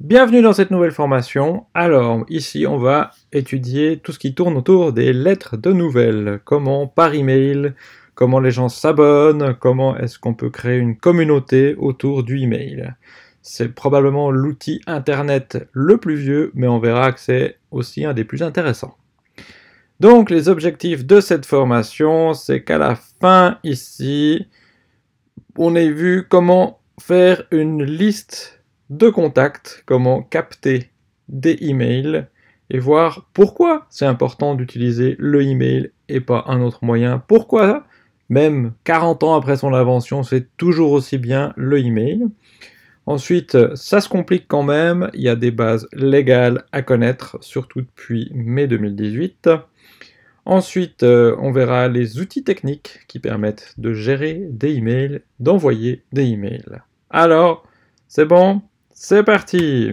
Bienvenue dans cette nouvelle formation. Alors, ici, on va étudier tout ce qui tourne autour des lettres de nouvelles. Comment par email, comment les gens s'abonnent, comment est-ce qu'on peut créer une communauté autour du email. C'est probablement l'outil internet le plus vieux, mais on verra que c'est aussi un des plus intéressants. Donc, les objectifs de cette formation, c'est qu'à la fin, ici, on ait vu comment faire une liste de contact, comment capter des emails et voir pourquoi c'est important d'utiliser le email et pas un autre moyen. Pourquoi, même 40 ans après son invention, c'est toujours aussi bien le email. Ensuite, ça se complique quand même, il y a des bases légales à connaître, surtout depuis mai 2018. Ensuite, euh, on verra les outils techniques qui permettent de gérer des emails, d'envoyer des emails. Alors, c'est bon, c'est parti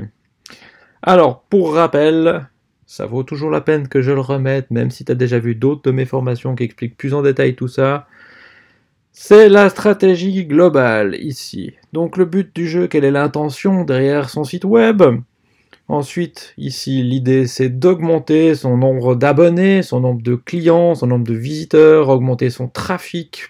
Alors, pour rappel, ça vaut toujours la peine que je le remette, même si tu as déjà vu d'autres de mes formations qui expliquent plus en détail tout ça. C'est la stratégie globale ici. Donc le but du jeu, quelle est l'intention derrière son site web Ensuite, ici, l'idée, c'est d'augmenter son nombre d'abonnés, son nombre de clients, son nombre de visiteurs, augmenter son trafic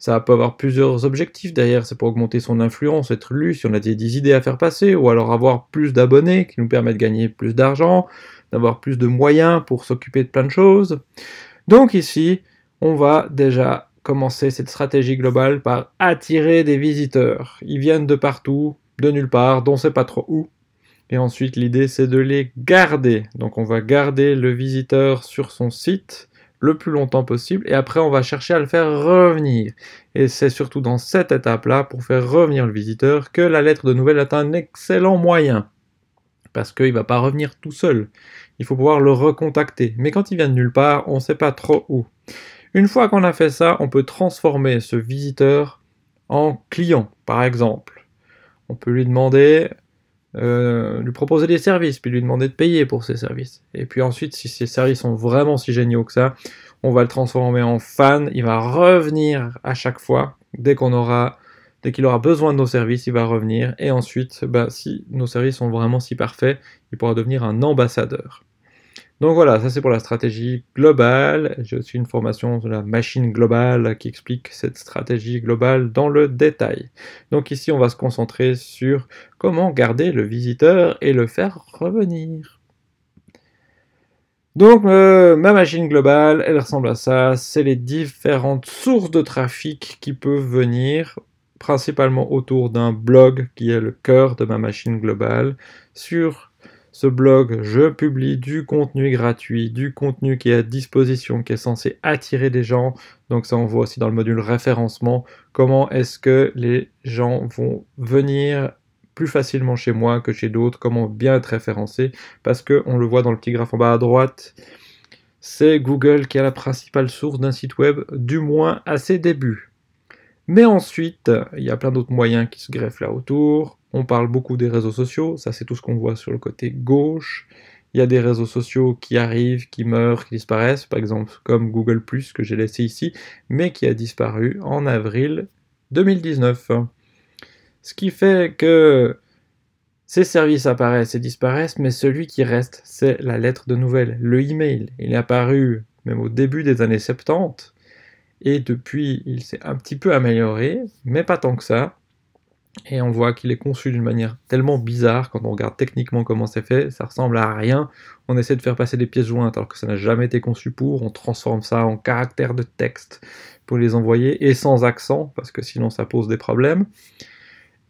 ça peut avoir plusieurs objectifs derrière. C'est pour augmenter son influence, être lu, si on a des, idées à faire passer, ou alors avoir plus d'abonnés qui nous permettent de gagner plus d'argent, d'avoir plus de moyens pour s'occuper de plein de choses. Donc ici, on va déjà commencer cette stratégie globale par attirer des visiteurs. Ils viennent de partout, de nulle part, dont on ne sait pas trop où. Et ensuite, l'idée, c'est de les garder. Donc on va garder le visiteur sur son site le plus longtemps possible et après on va chercher à le faire revenir. Et c'est surtout dans cette étape-là, pour faire revenir le visiteur, que la lettre de nouvelle est un excellent moyen. Parce qu'il ne va pas revenir tout seul. Il faut pouvoir le recontacter. Mais quand il vient de nulle part, on ne sait pas trop où. Une fois qu'on a fait ça, on peut transformer ce visiteur en client, par exemple. On peut lui demander euh, lui proposer des services, puis lui demander de payer pour ces services. Et puis ensuite, si ces services sont vraiment si géniaux que ça, on va le transformer en fan, il va revenir à chaque fois, dès qu'on aura, dès qu'il aura besoin de nos services, il va revenir, et ensuite, bah, si nos services sont vraiment si parfaits, il pourra devenir un ambassadeur. Donc voilà, ça c'est pour la stratégie globale. J'ai aussi une formation sur la machine globale qui explique cette stratégie globale dans le détail. Donc ici, on va se concentrer sur comment garder le visiteur et le faire revenir. Donc euh, ma machine globale, elle ressemble à ça. C'est les différentes sources de trafic qui peuvent venir principalement autour d'un blog qui est le cœur de ma machine globale sur ce blog, je publie du contenu gratuit, du contenu qui est à disposition, qui est censé attirer des gens. Donc ça, on voit aussi dans le module référencement, comment est-ce que les gens vont venir plus facilement chez moi que chez d'autres, comment bien être référencé, parce que on le voit dans le petit graphe en bas à droite, c'est Google qui est la principale source d'un site web, du moins à ses débuts. Mais ensuite, il y a plein d'autres moyens qui se greffent là autour on parle beaucoup des réseaux sociaux, ça c'est tout ce qu'on voit sur le côté gauche. Il y a des réseaux sociaux qui arrivent, qui meurent, qui disparaissent, par exemple comme Google ⁇ que j'ai laissé ici, mais qui a disparu en avril 2019. Ce qui fait que ces services apparaissent et disparaissent, mais celui qui reste, c'est la lettre de nouvelles, le email. Il est apparu même au début des années 70, et depuis, il s'est un petit peu amélioré, mais pas tant que ça. Et on voit qu'il est conçu d'une manière tellement bizarre, quand on regarde techniquement comment c'est fait, ça ressemble à rien. On essaie de faire passer des pièces jointes alors que ça n'a jamais été conçu pour. On transforme ça en caractère de texte pour les envoyer, et sans accent, parce que sinon ça pose des problèmes.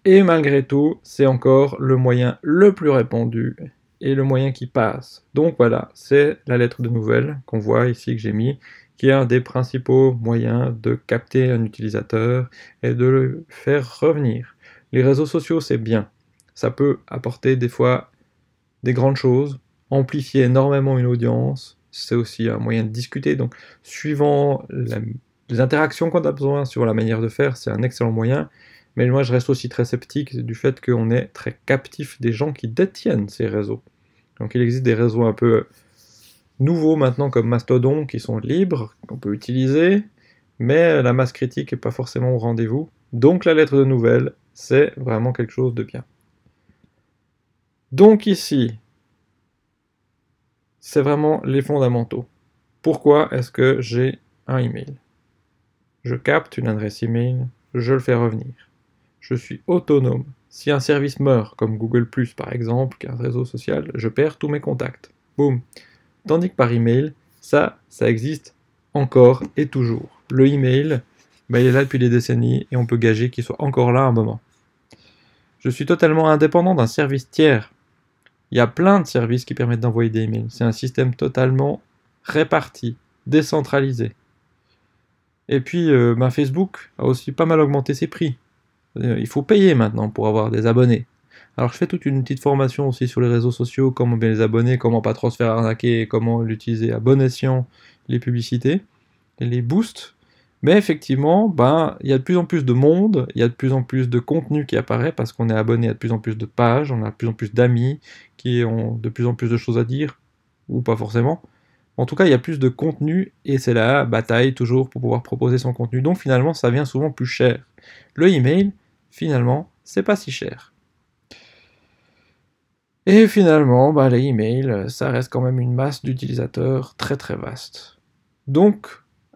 Et malgré tout, c'est encore le moyen le plus répandu et le moyen qui passe. Donc voilà, c'est la lettre de nouvelle qu'on voit ici que j'ai mis, qui est un des principaux moyens de capter un utilisateur et de le faire revenir. Les réseaux sociaux, c'est bien. Ça peut apporter des fois des grandes choses, amplifier énormément une audience. C'est aussi un moyen de discuter. Donc, suivant les interactions qu'on a besoin suivant la manière de faire, c'est un excellent moyen. Mais moi, je reste aussi très sceptique du fait qu'on est très captif des gens qui détiennent ces réseaux. Donc, il existe des réseaux un peu nouveaux maintenant, comme Mastodon, qui sont libres, qu'on peut utiliser. Mais la masse critique n'est pas forcément au rendez-vous. Donc, la lettre de nouvelles, c'est vraiment quelque chose de bien. Donc ici, c'est vraiment les fondamentaux. Pourquoi est-ce que j'ai un email Je capte une adresse email, je le fais revenir. Je suis autonome. Si un service meurt, comme Google ⁇ par exemple, qui un réseau social, je perds tous mes contacts. Boum. Tandis que par email, ça, ça existe encore et toujours. Le email, bah, il est là depuis des décennies et on peut gager qu'il soit encore là un moment. Je suis totalement indépendant d'un service tiers. Il y a plein de services qui permettent d'envoyer des emails. C'est un système totalement réparti, décentralisé. Et puis, euh, ma Facebook a aussi pas mal augmenté ses prix. Euh, il faut payer maintenant pour avoir des abonnés. Alors, je fais toute une petite formation aussi sur les réseaux sociaux, comment bien les abonner, comment pas trop se faire arnaquer, comment l'utiliser à bon escient, les publicités, les boosts mais effectivement, ben, il y a de plus en plus de monde, il y a de plus en plus de contenu qui apparaît parce qu'on est abonné à de plus en plus de pages, on a de plus en plus d'amis qui ont de plus en plus de choses à dire, ou pas forcément. En tout cas, il y a plus de contenu et c'est la bataille toujours pour pouvoir proposer son contenu. Donc finalement, ça vient souvent plus cher. Le email, finalement, c'est pas si cher. Et finalement, ben, les emails, ça reste quand même une masse d'utilisateurs très très vaste. Donc,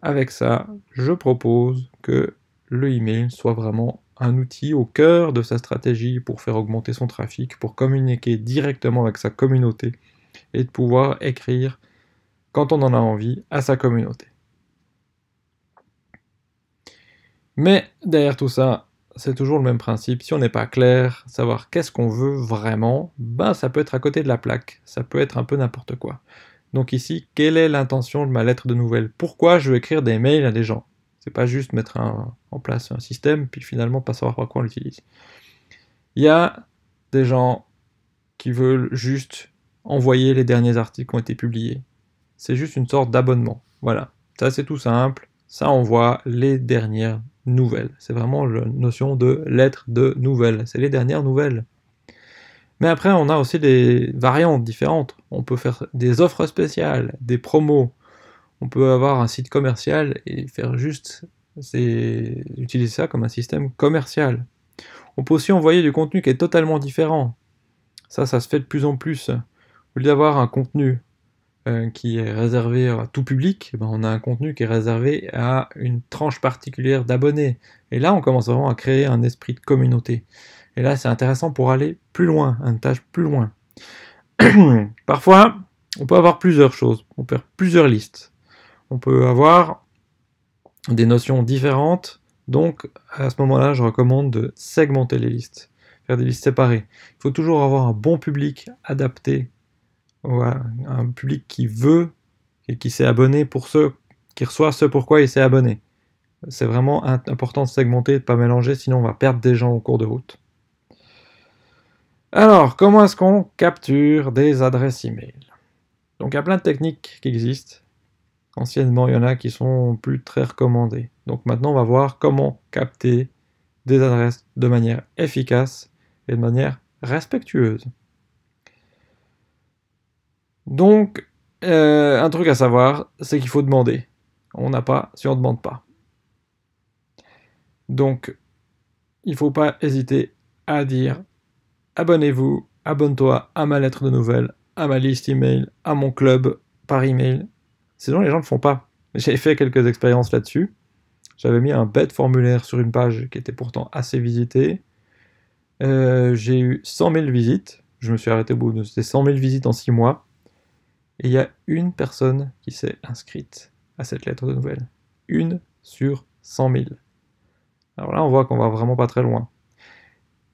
avec ça, je propose que le email soit vraiment un outil au cœur de sa stratégie pour faire augmenter son trafic, pour communiquer directement avec sa communauté et de pouvoir écrire quand on en a envie à sa communauté. Mais derrière tout ça, c'est toujours le même principe. Si on n'est pas clair, savoir qu'est-ce qu'on veut vraiment, ben ça peut être à côté de la plaque, ça peut être un peu n'importe quoi. Donc ici, quelle est l'intention de ma lettre de nouvelles Pourquoi je veux écrire des mails à des gens C'est pas juste mettre en place un système, puis finalement pas savoir quoi on l'utilise. Il y a des gens qui veulent juste envoyer les derniers articles qui ont été publiés. C'est juste une sorte d'abonnement. Voilà. Ça c'est tout simple. Ça envoie les dernières nouvelles. C'est vraiment la notion de lettre de nouvelles. C'est les dernières nouvelles. Mais après, on a aussi des variantes différentes. On peut faire des offres spéciales, des promos. On peut avoir un site commercial et faire juste, utiliser ça comme un système commercial. On peut aussi envoyer du contenu qui est totalement différent. Ça, ça se fait de plus en plus. Au lieu d'avoir un contenu euh, qui est réservé à tout public, eh ben, on a un contenu qui est réservé à une tranche particulière d'abonnés. Et là, on commence vraiment à créer un esprit de communauté. Et là, c'est intéressant pour aller plus loin, un tâche plus loin. Parfois, on peut avoir plusieurs choses, on peut plusieurs listes. On peut avoir des notions différentes, donc à ce moment-là, je recommande de segmenter les listes, faire des listes séparées. Il faut toujours avoir un bon public adapté, un public qui veut et qui s'est abonné pour ceux qui reçoit ce pourquoi il s'est abonné. C'est vraiment important de segmenter de ne pas mélanger, sinon on va perdre des gens au cours de route. Alors, comment est-ce qu'on capture des adresses email Donc, il y a plein de techniques qui existent. Anciennement, il y en a qui sont plus très recommandées. Donc, maintenant, on va voir comment capter des adresses de manière efficace et de manière respectueuse. Donc, euh, un truc à savoir, c'est qu'il faut demander. On n'a pas si on ne demande pas. Donc, il ne faut pas hésiter à dire abonnez-vous, abonne-toi à ma lettre de nouvelles, à ma liste email, à mon club par email. Sinon, les gens ne le font pas. J'ai fait quelques expériences là-dessus. J'avais mis un bête formulaire sur une page qui était pourtant assez visitée. Euh, j'ai eu 100 000 visites. Je me suis arrêté au bout de 100 000 visites en 6 mois. Et il y a une personne qui s'est inscrite à cette lettre de nouvelles. Une sur 100 000. Alors là, on voit qu'on va vraiment pas très loin.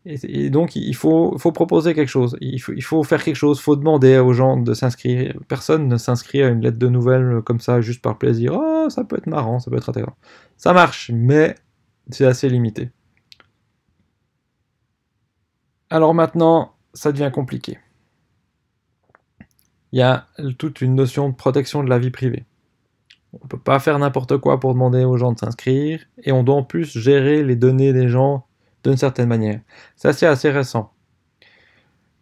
Et, donc, il faut, proposer quelque chose. Il faut, il faut faire quelque chose. Il faut demander aux gens de s'inscrire. Personne ne s'inscrit à une lettre de nouvelles comme ça, juste par plaisir. Oh, ça peut être marrant, ça peut être intéressant. Ça marche, mais c'est assez limité. Alors maintenant, ça devient compliqué. Il y a toute une notion de protection de la vie privée. On ne peut pas faire n'importe quoi pour demander aux gens de s'inscrire, et on doit en plus gérer les données des gens d'une certaine manière. Ça, c'est assez récent.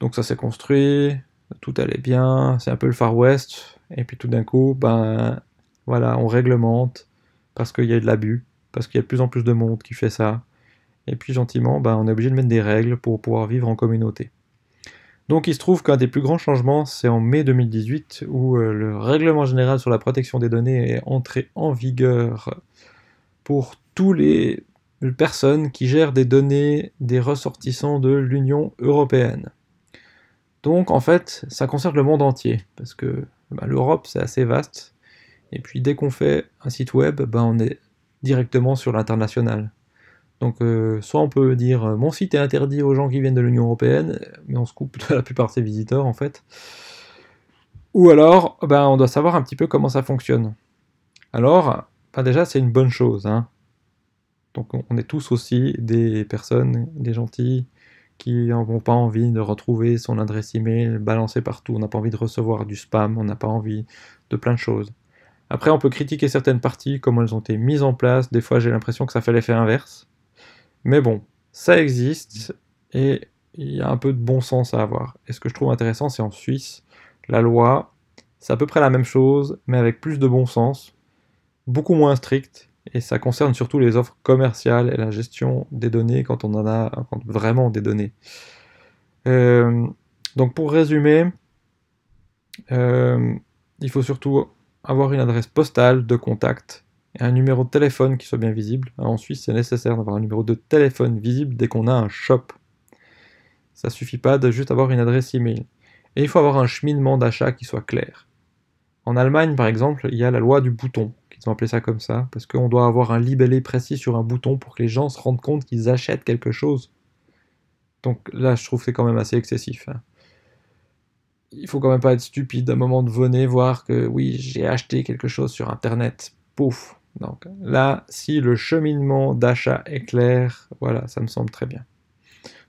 Donc ça s'est construit, tout allait bien, c'est un peu le Far West, et puis tout d'un coup, ben voilà, on réglemente parce qu'il y a de l'abus, parce qu'il y a de plus en plus de monde qui fait ça, et puis gentiment, ben, on est obligé de mettre des règles pour pouvoir vivre en communauté. Donc il se trouve qu'un des plus grands changements, c'est en mai 2018, où euh, le règlement général sur la protection des données est entré en vigueur pour tous les personne qui gère des données des ressortissants de l'Union européenne. Donc en fait, ça concerne le monde entier, parce que bah, l'Europe c'est assez vaste, et puis dès qu'on fait un site web, ben on est directement sur l'international. Donc euh, soit on peut dire euh, mon site est interdit aux gens qui viennent de l'Union européenne, mais on se coupe de la plupart de visiteurs en fait. Ou alors, bah, on doit savoir un petit peu comment ça fonctionne. Alors, déjà c'est une bonne chose, hein, donc on est tous aussi des personnes, des gentils, qui n'ont pas envie de retrouver son adresse email balancée partout. On n'a pas envie de recevoir du spam, on n'a pas envie de plein de choses. Après, on peut critiquer certaines parties, comment elles ont été mises en place. Des fois, j'ai l'impression que ça fait l'effet inverse. Mais bon, ça existe et il y a un peu de bon sens à avoir. Et ce que je trouve intéressant, c'est en Suisse, la loi, c'est à peu près la même chose, mais avec plus de bon sens, beaucoup moins stricte et ça concerne surtout les offres commerciales et la gestion des données quand on en a vraiment des données. Euh, donc pour résumer, euh, il faut surtout avoir une adresse postale de contact et un numéro de téléphone qui soit bien visible. en Suisse, c'est nécessaire d'avoir un numéro de téléphone visible dès qu'on a un shop. Ça suffit pas de juste avoir une adresse email. Et il faut avoir un cheminement d'achat qui soit clair. En Allemagne, par exemple, il y a la loi du bouton. Ils ont appelé ça comme ça, parce qu'on doit avoir un libellé précis sur un bouton pour que les gens se rendent compte qu'ils achètent quelque chose. Donc là, je trouve que c'est quand même assez excessif. Il hein. Il faut quand même pas être stupide. À moment de venez voir que oui, j'ai acheté quelque chose sur Internet. Pouf. Donc là, si le cheminement d'achat est clair, voilà, ça me semble très bien.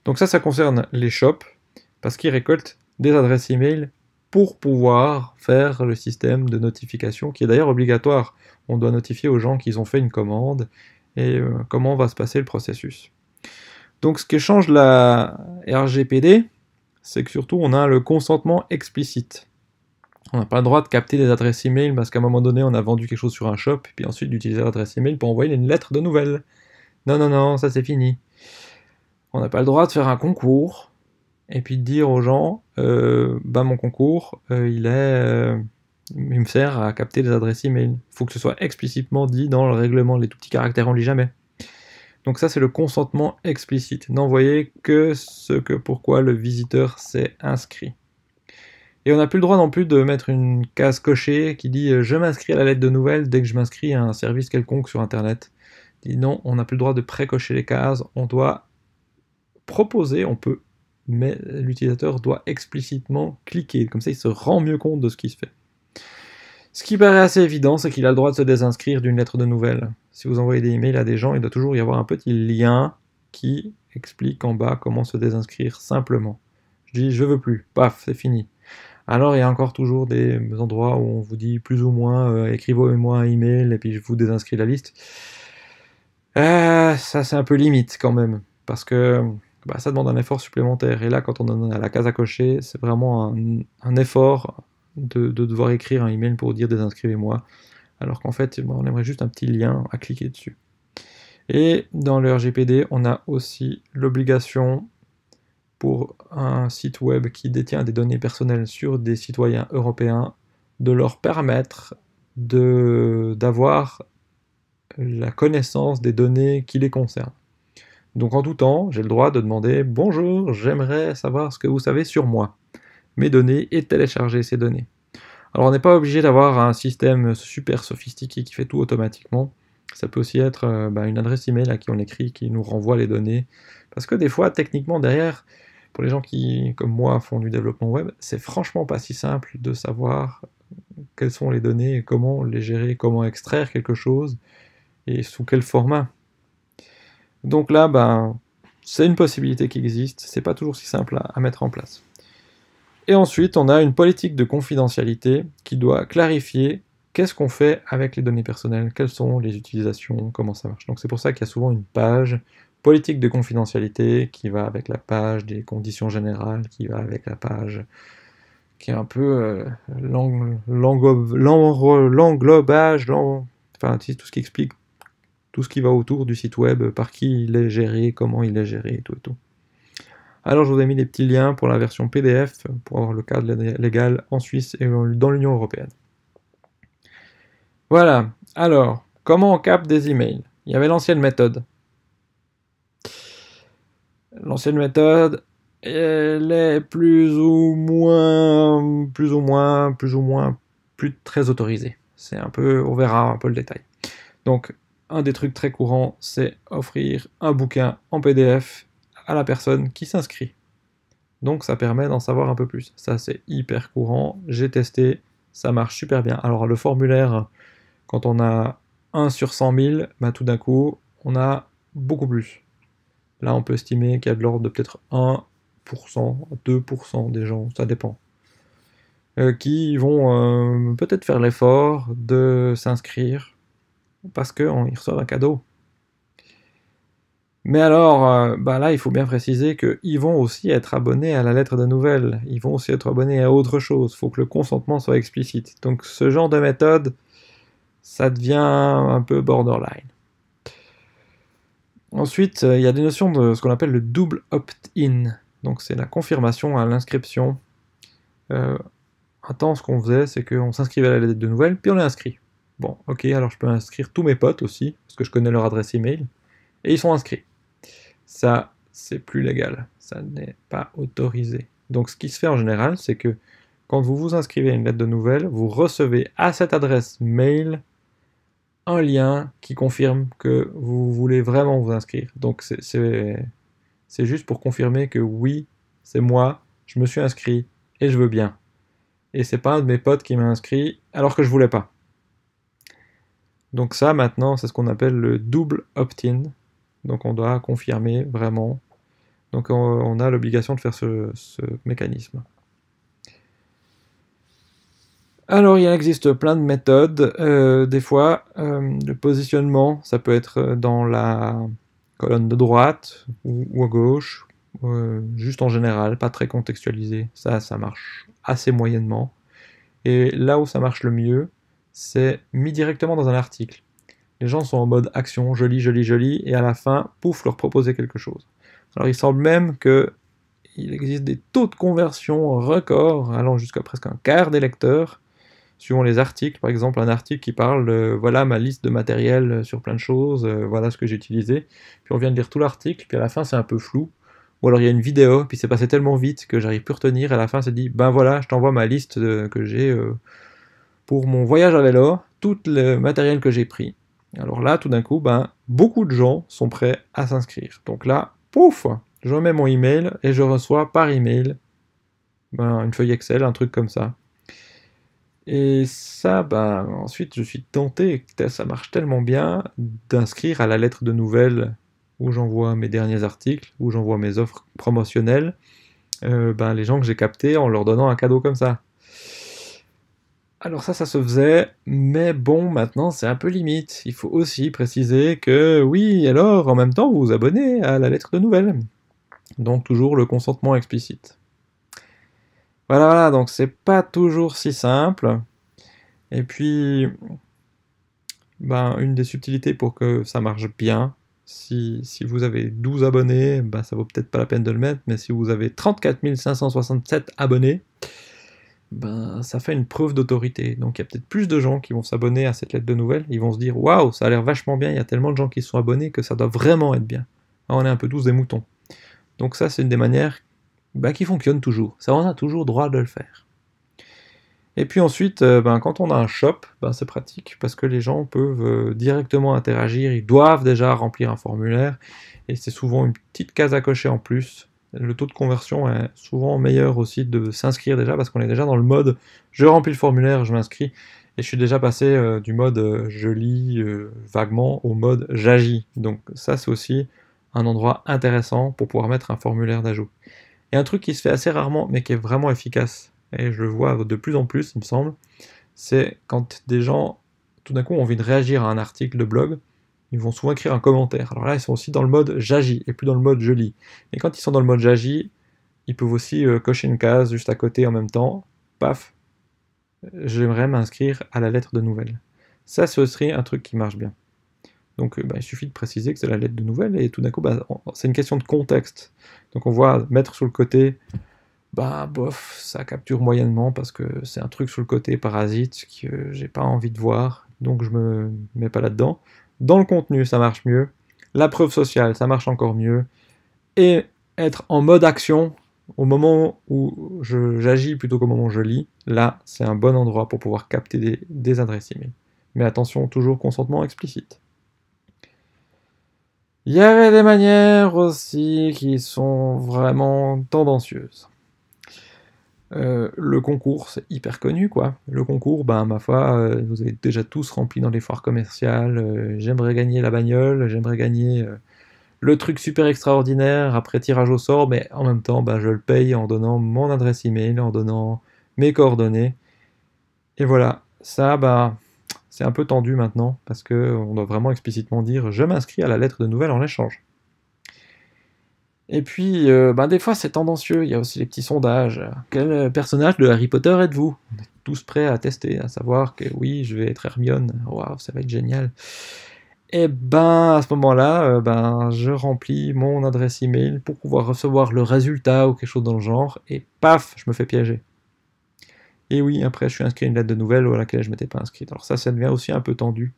Donc ça, ça concerne les shops, parce qu'ils récoltent des adresses e-mail pour pouvoir faire le système de notification qui est d'ailleurs obligatoire on doit notifier aux gens qu'ils ont fait une commande et euh, comment va se passer le processus. Donc ce qui change la RGPD, c'est que surtout on a le consentement explicite. On n'a pas le droit de capter des adresses e-mail parce qu'à un moment donné on a vendu quelque chose sur un shop, et puis ensuite d'utiliser l'adresse email pour envoyer une lettre de nouvelles. Non, non, non, ça c'est fini. On n'a pas le droit de faire un concours et puis de dire aux gens, euh, bah, mon concours, euh, il est... Euh, il me sert à capter les adresses email. Il faut que ce soit explicitement dit dans le règlement. Les tout petits caractères, on ne lit jamais. Donc ça, c'est le consentement explicite. N'envoyez que ce que pourquoi le visiteur s'est inscrit. Et on n'a plus le droit non plus de mettre une case cochée qui dit euh, je m'inscris à la lettre de nouvelles dès que je m'inscris à un service quelconque sur Internet. non, on n'a plus le droit de précocher les cases. On doit proposer, on peut, mais l'utilisateur doit explicitement cliquer. Comme ça, il se rend mieux compte de ce qui se fait. Ce qui paraît assez évident, c'est qu'il a le droit de se désinscrire d'une lettre de nouvelles. Si vous envoyez des emails à des gens, il doit toujours y avoir un petit lien qui explique en bas comment se désinscrire simplement. Je dis je veux plus, paf, c'est fini. Alors il y a encore toujours des endroits où on vous dit plus ou moins euh, écrivez-moi un email et puis je vous désinscris la liste. Euh, ça c'est un peu limite quand même, parce que bah, ça demande un effort supplémentaire. Et là quand on en a la case à cocher, c'est vraiment un effort de, devoir écrire un email pour dire désinscrivez-moi, alors qu'en fait, bah, on aimerait juste un petit lien à cliquer dessus. Et dans le RGPD, on a aussi l'obligation pour un site web qui détient des données personnelles sur des citoyens européens de leur permettre d'avoir la connaissance des données qui les concernent. Donc en tout temps, j'ai le droit de demander Bonjour, j'aimerais savoir ce que vous savez sur moi mes données et télécharger ces données. Alors on n'est pas obligé d'avoir un système super sophistiqué qui fait tout automatiquement. Ça peut aussi être euh, bah, une adresse email à qui on écrit, qui nous renvoie les données. Parce que des fois, techniquement, derrière, pour les gens qui, comme moi, font du développement web, c'est franchement pas si simple de savoir quelles sont les données, comment les gérer, comment extraire quelque chose et sous quel format. Donc là, ben, c'est une possibilité qui existe, c'est pas toujours si simple à mettre en place. Et ensuite, on a une politique de confidentialité qui doit clarifier qu'est-ce qu'on fait avec les données personnelles, quelles sont les utilisations, comment ça marche. Donc c'est pour ça qu'il y a souvent une page politique de confidentialité qui va avec la page des conditions générales, qui va avec la page qui est un peu euh, l'englobage, enfin tout ce qui explique tout ce qui va autour du site web, par qui il est géré, comment il est géré, et tout et tout. Alors je vous ai mis des petits liens pour la version PDF, pour avoir le cadre légal en Suisse et dans l'Union Européenne. Voilà, alors, comment on capte des emails Il y avait l'ancienne méthode. L'ancienne méthode, elle est plus ou moins, plus ou moins, plus ou moins, plus très autorisée. C'est un peu, on verra un peu le détail. Donc, un des trucs très courants, c'est offrir un bouquin en PDF à la personne qui s'inscrit. Donc ça permet d'en savoir un peu plus. Ça c'est hyper courant, j'ai testé, ça marche super bien. Alors le formulaire, quand on a 1 sur 100 000, bah, tout d'un coup on a beaucoup plus. Là on peut estimer qu'il y a de l'ordre de peut-être 1%, 2% des gens, ça dépend. Euh, qui vont euh, peut-être faire l'effort de s'inscrire parce y reçoit un cadeau. Mais alors, euh, bah là, il faut bien préciser qu'ils vont aussi être abonnés à la lettre de nouvelles, ils vont aussi être abonnés à autre chose, il faut que le consentement soit explicite. Donc ce genre de méthode, ça devient un peu borderline. Ensuite, euh, il y a des notions de ce qu'on appelle le double opt-in. Donc c'est la confirmation à l'inscription. Euh, un temps, ce qu'on faisait, c'est qu'on s'inscrivait à la lettre de nouvelles, puis on est inscrit. Bon, ok, alors je peux inscrire tous mes potes aussi, parce que je connais leur adresse email, et ils sont inscrits ça, c'est plus légal. Ça n'est pas autorisé. Donc, ce qui se fait en général, c'est que quand vous vous inscrivez à une lettre de nouvelle, vous recevez à cette adresse mail un lien qui confirme que vous voulez vraiment vous inscrire. Donc, c'est juste pour confirmer que oui, c'est moi, je me suis inscrit et je veux bien. Et c'est pas un de mes potes qui m'a inscrit alors que je voulais pas. Donc ça maintenant, c'est ce qu'on appelle le double opt-in. Donc on doit confirmer vraiment. Donc on, a l'obligation de faire ce, mécanisme. Alors, il existe plein de méthodes. Euh, des fois, euh, le positionnement, ça peut être dans la colonne de droite ou, à gauche, euh, juste en général, pas très contextualisé. Ça, ça marche assez moyennement. Et là où ça marche le mieux, c'est mis directement dans un article. Les gens sont en mode action, joli, joli, joli, et à la fin, pouf, leur proposer quelque chose. Alors il semble même que il existe des taux de conversion records allant jusqu'à presque un quart des lecteurs, suivant les articles. Par exemple, un article qui parle voilà ma liste de matériel sur plein de choses, euh, voilà ce que j'ai utilisé. Puis on vient de lire tout l'article, puis à la fin c'est un peu flou. Ou alors il y a une vidéo, puis c'est passé tellement vite que j'arrive plus à retenir. À la fin, c'est dit ben voilà, je t'envoie ma liste euh, que j'ai euh, pour mon voyage à vélo, tout le matériel que j'ai pris. Alors là, tout d'un coup, ben, beaucoup de gens sont prêts à s'inscrire. Donc là, pouf, je mets mon email et je reçois par email ben, une feuille Excel, un truc comme ça. Et ça, ben, ensuite, je suis tenté, ça marche tellement bien, d'inscrire à la lettre de nouvelles où j'envoie mes derniers articles, où j'envoie mes offres promotionnelles, euh, ben, les gens que j'ai captés en leur donnant un cadeau comme ça. Alors ça, ça se faisait, mais bon, maintenant c'est un peu limite. Il faut aussi préciser que oui, alors en même temps vous vous abonnez à la lettre de nouvelles. Donc toujours le consentement explicite. Voilà, voilà, donc c'est pas toujours si simple. Et puis, ben, une des subtilités pour que ça marche bien, si, si vous avez 12 abonnés, ben, ça vaut peut-être pas la peine de le mettre, mais si vous avez 34 567 abonnés, ben, ça fait une preuve d'autorité. Donc il y a peut-être plus de gens qui vont s'abonner à cette lettre de nouvelles. Ils vont se dire waouh, ça a l'air vachement bien, il y a tellement de gens qui sont abonnés que ça doit vraiment être bien. Ah, on est un peu tous des moutons. Donc ça, c'est une des manières ben, qui fonctionne toujours. Ça, on a toujours droit de le faire. Et puis ensuite, euh, ben, quand on a un shop, ben, c'est pratique parce que les gens peuvent euh, directement interagir, ils doivent déjà remplir un formulaire, et c'est souvent une petite case à cocher en plus le taux de conversion est souvent meilleur aussi de s'inscrire déjà parce qu'on est déjà dans le mode je remplis le formulaire, je m'inscris et je suis déjà passé euh, du mode euh, je lis euh, vaguement au mode j'agis. Donc ça c'est aussi un endroit intéressant pour pouvoir mettre un formulaire d'ajout. Et un truc qui se fait assez rarement mais qui est vraiment efficace, et je le vois de plus en plus il me semble, c'est quand des gens tout d'un coup ont envie de réagir à un article de blog, ils vont souvent écrire un commentaire. Alors là, ils sont aussi dans le mode j'agis et plus dans le mode je lis. Et quand ils sont dans le mode j'agis, ils peuvent aussi euh, cocher une case juste à côté en même temps. Paf, j'aimerais m'inscrire à la lettre de nouvelle. Ça, ce serait un truc qui marche bien. Donc euh, bah, il suffit de préciser que c'est la lettre de nouvelle et tout d'un coup, bah, c'est une question de contexte. Donc on voit mettre sur le côté, bah bof, ça capture moyennement parce que c'est un truc sur le côté parasite que j'ai pas envie de voir, donc je me mets pas là-dedans. Dans le contenu, ça marche mieux. La preuve sociale, ça marche encore mieux. Et être en mode action au moment où j'agis plutôt qu'au moment où je lis, là, c'est un bon endroit pour pouvoir capter des, adresses email. Mais attention, toujours consentement explicite. Il y avait des manières aussi qui sont vraiment tendancieuses. Euh, le concours, c'est hyper connu, quoi. Le concours, ben, ma foi, euh, vous avez déjà tous rempli dans les foires commerciales. Euh, j'aimerais gagner la bagnole, j'aimerais gagner le truc super extraordinaire après tirage au sort, mais en même temps, ben, je le paye en donnant mon adresse email, en donnant mes coordonnées. Et voilà, ça, ben, c'est un peu tendu maintenant, parce qu'on doit vraiment explicitement dire je m'inscris à la lettre de nouvelles en échange. Et puis, ben des fois, c'est tendancieux. Il y a aussi les petits sondages. Quel euh, personnage de Harry Potter êtes-vous On est tous prêts à tester, à savoir que oui, je vais être Hermione. Waouh, ça va être génial. Et eh ben, à ce moment-là, euh, ben, je remplis mon adresse email pour pouvoir recevoir le résultat ou quelque chose dans le genre. Et paf, je me fais piéger. Et oui, après, je suis inscrit à une lettre de nouvelles à laquelle je m'étais pas inscrit. Alors ça, ça devient aussi un peu tendu.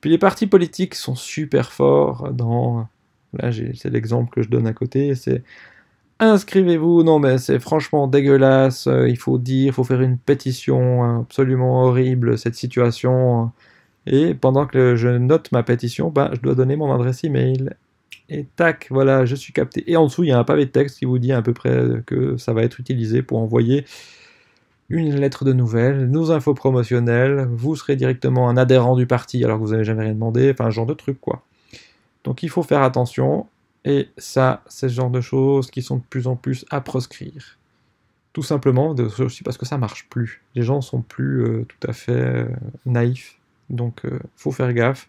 Puis les partis politiques sont super forts dans Là, c'est l'exemple que je donne à côté. C'est inscrivez-vous. Non, mais c'est franchement dégueulasse. Euh, il faut dire, il faut faire une pétition hein, absolument horrible, cette situation. Hein. Et pendant que je note ma pétition, bah, je dois donner mon adresse email. Et tac, voilà, je suis capté. Et en dessous, il y a un pavé de texte qui vous dit à peu près que ça va être utilisé pour envoyer une lettre de nouvelles, nos infos promotionnelles, vous serez directement un adhérent du parti alors que vous n'avez jamais rien demandé, enfin, ce genre de truc, quoi. Donc il faut faire attention, et ça, c'est ce genre de choses qui sont de plus en plus à proscrire. Tout simplement aussi parce que ça marche plus. Les gens sont plus euh, tout à fait euh, naïfs, donc euh, faut faire gaffe.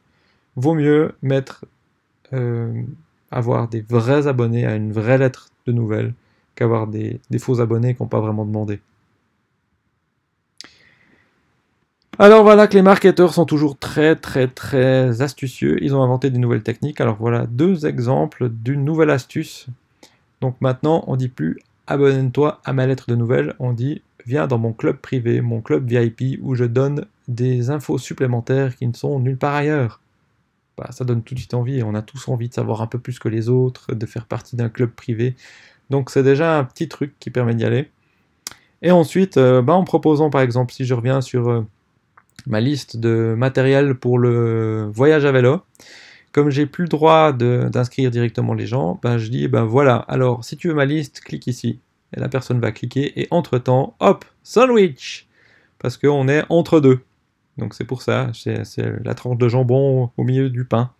Vaut mieux mettre, avoir des vrais abonnés à une vraie lettre de nouvelles qu'avoir des, des faux abonnés qui n'ont pas vraiment demandé. Alors voilà que les marketeurs sont toujours très très très astucieux, ils ont inventé des nouvelles techniques. Alors voilà deux exemples d'une nouvelle astuce. Donc maintenant on ne dit plus abonne-toi à ma lettre de nouvelles, on dit viens dans mon club privé, mon club VIP où je donne des infos supplémentaires qui ne sont nulle part ailleurs. Bah, ça donne tout de suite envie, on a tous envie de savoir un peu plus que les autres, de faire partie d'un club privé. Donc c'est déjà un petit truc qui permet d'y aller. Et ensuite, euh, bah, en proposant par exemple, si je reviens sur... Euh, ma liste de matériel pour le voyage à vélo. Comme j'ai plus le droit d'inscrire directement les gens, ben je dis ben voilà, alors si tu veux ma liste, clique ici. Et la personne va cliquer et entre-temps, hop, sandwich Parce qu'on est entre deux. Donc c'est pour ça, c'est la tranche de jambon au milieu du pain.